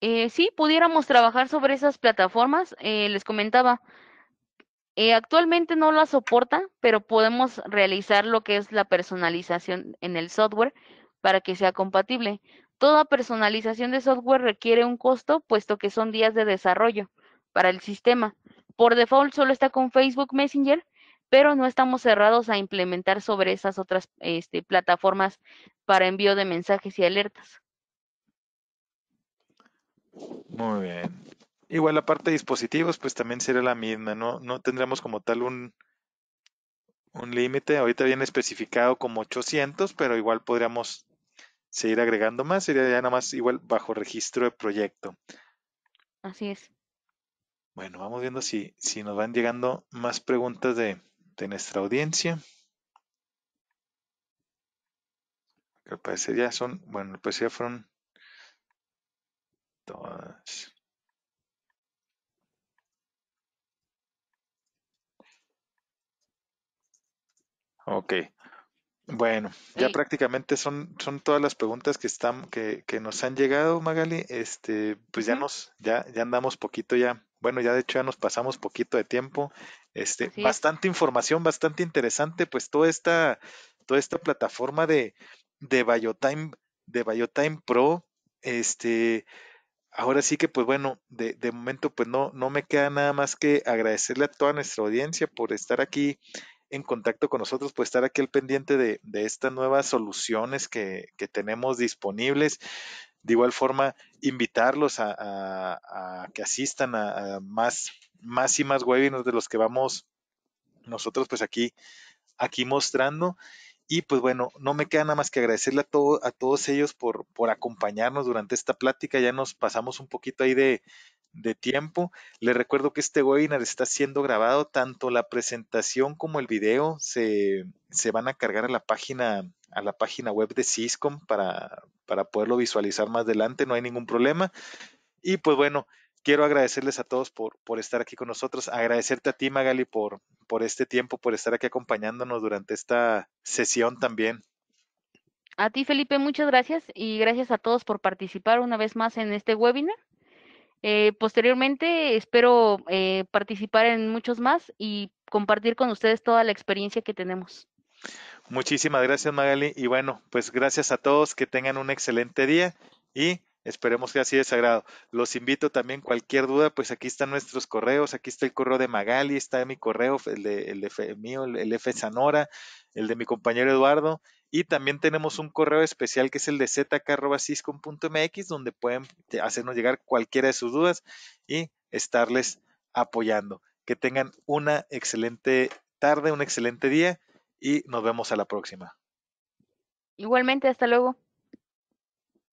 Eh, sí, pudiéramos trabajar sobre esas plataformas. Eh, les comentaba, eh, actualmente no la soporta, pero podemos realizar lo que es la personalización en el software para que sea compatible. Toda personalización de software requiere un costo, puesto que son días de desarrollo para el sistema. Por default solo está con Facebook Messenger, pero no estamos cerrados a implementar sobre esas otras este, plataformas para envío de mensajes y alertas. Muy bien. Igual la parte de dispositivos, pues también sería la misma, ¿no? No tendremos como tal un, un límite. Ahorita viene especificado como 800, pero igual podríamos seguir agregando más. Sería ya nada más igual bajo registro de proyecto. Así es. Bueno, vamos viendo si, si nos van llegando más preguntas de, nuestra audiencia. Que al parecer ya son, bueno, pues ya fueron todas. Ok. Bueno, ya prácticamente son, son todas las preguntas que están, que, que nos han llegado, Magali. Este, pues ya nos, ya, ya andamos poquito ya. Bueno, ya de hecho ya nos pasamos poquito de tiempo. Este, bastante información, bastante interesante, pues toda esta, toda esta plataforma de, de Biotime, de Biotime Pro, este, ahora sí que pues bueno, de, de momento pues no, no me queda nada más que agradecerle a toda nuestra audiencia por estar aquí en contacto con nosotros, pues estar aquí al pendiente de, estas nuevas soluciones que, tenemos disponibles. De igual forma, invitarlos a, que asistan a, más, más y más webinars de los que vamos nosotros pues aquí, aquí mostrando. Y pues bueno, no me queda nada más que agradecerle a, a todos ellos por, por acompañarnos durante esta plática. Ya nos pasamos un poquito ahí de, de tiempo. Les recuerdo que este webinar está siendo grabado, tanto la presentación como el video se, van a cargar a la página a la página web de CISCOM para, para poderlo visualizar más adelante, no hay ningún problema. Y pues bueno, quiero agradecerles a todos por, por estar aquí con nosotros, agradecerte a ti Magali por, por este tiempo, por estar aquí acompañándonos durante esta sesión también. A ti Felipe, muchas gracias y gracias a todos por participar una vez más en este webinar. Eh, posteriormente espero eh, participar en muchos más y compartir con ustedes toda la experiencia que tenemos. Muchísimas gracias Magali y bueno, pues gracias a todos, que tengan un excelente día y Esperemos que así de sagrado. Los invito también, cualquier duda, pues aquí están nuestros correos, aquí está el correo de Magali, está mi correo, el de, el de mío, el, F el de mi compañero Eduardo, y también tenemos un correo especial que es el de mx, donde pueden hacernos llegar cualquiera de sus dudas y estarles apoyando. Que tengan una excelente tarde, un excelente día y nos vemos a la próxima. Igualmente, hasta luego.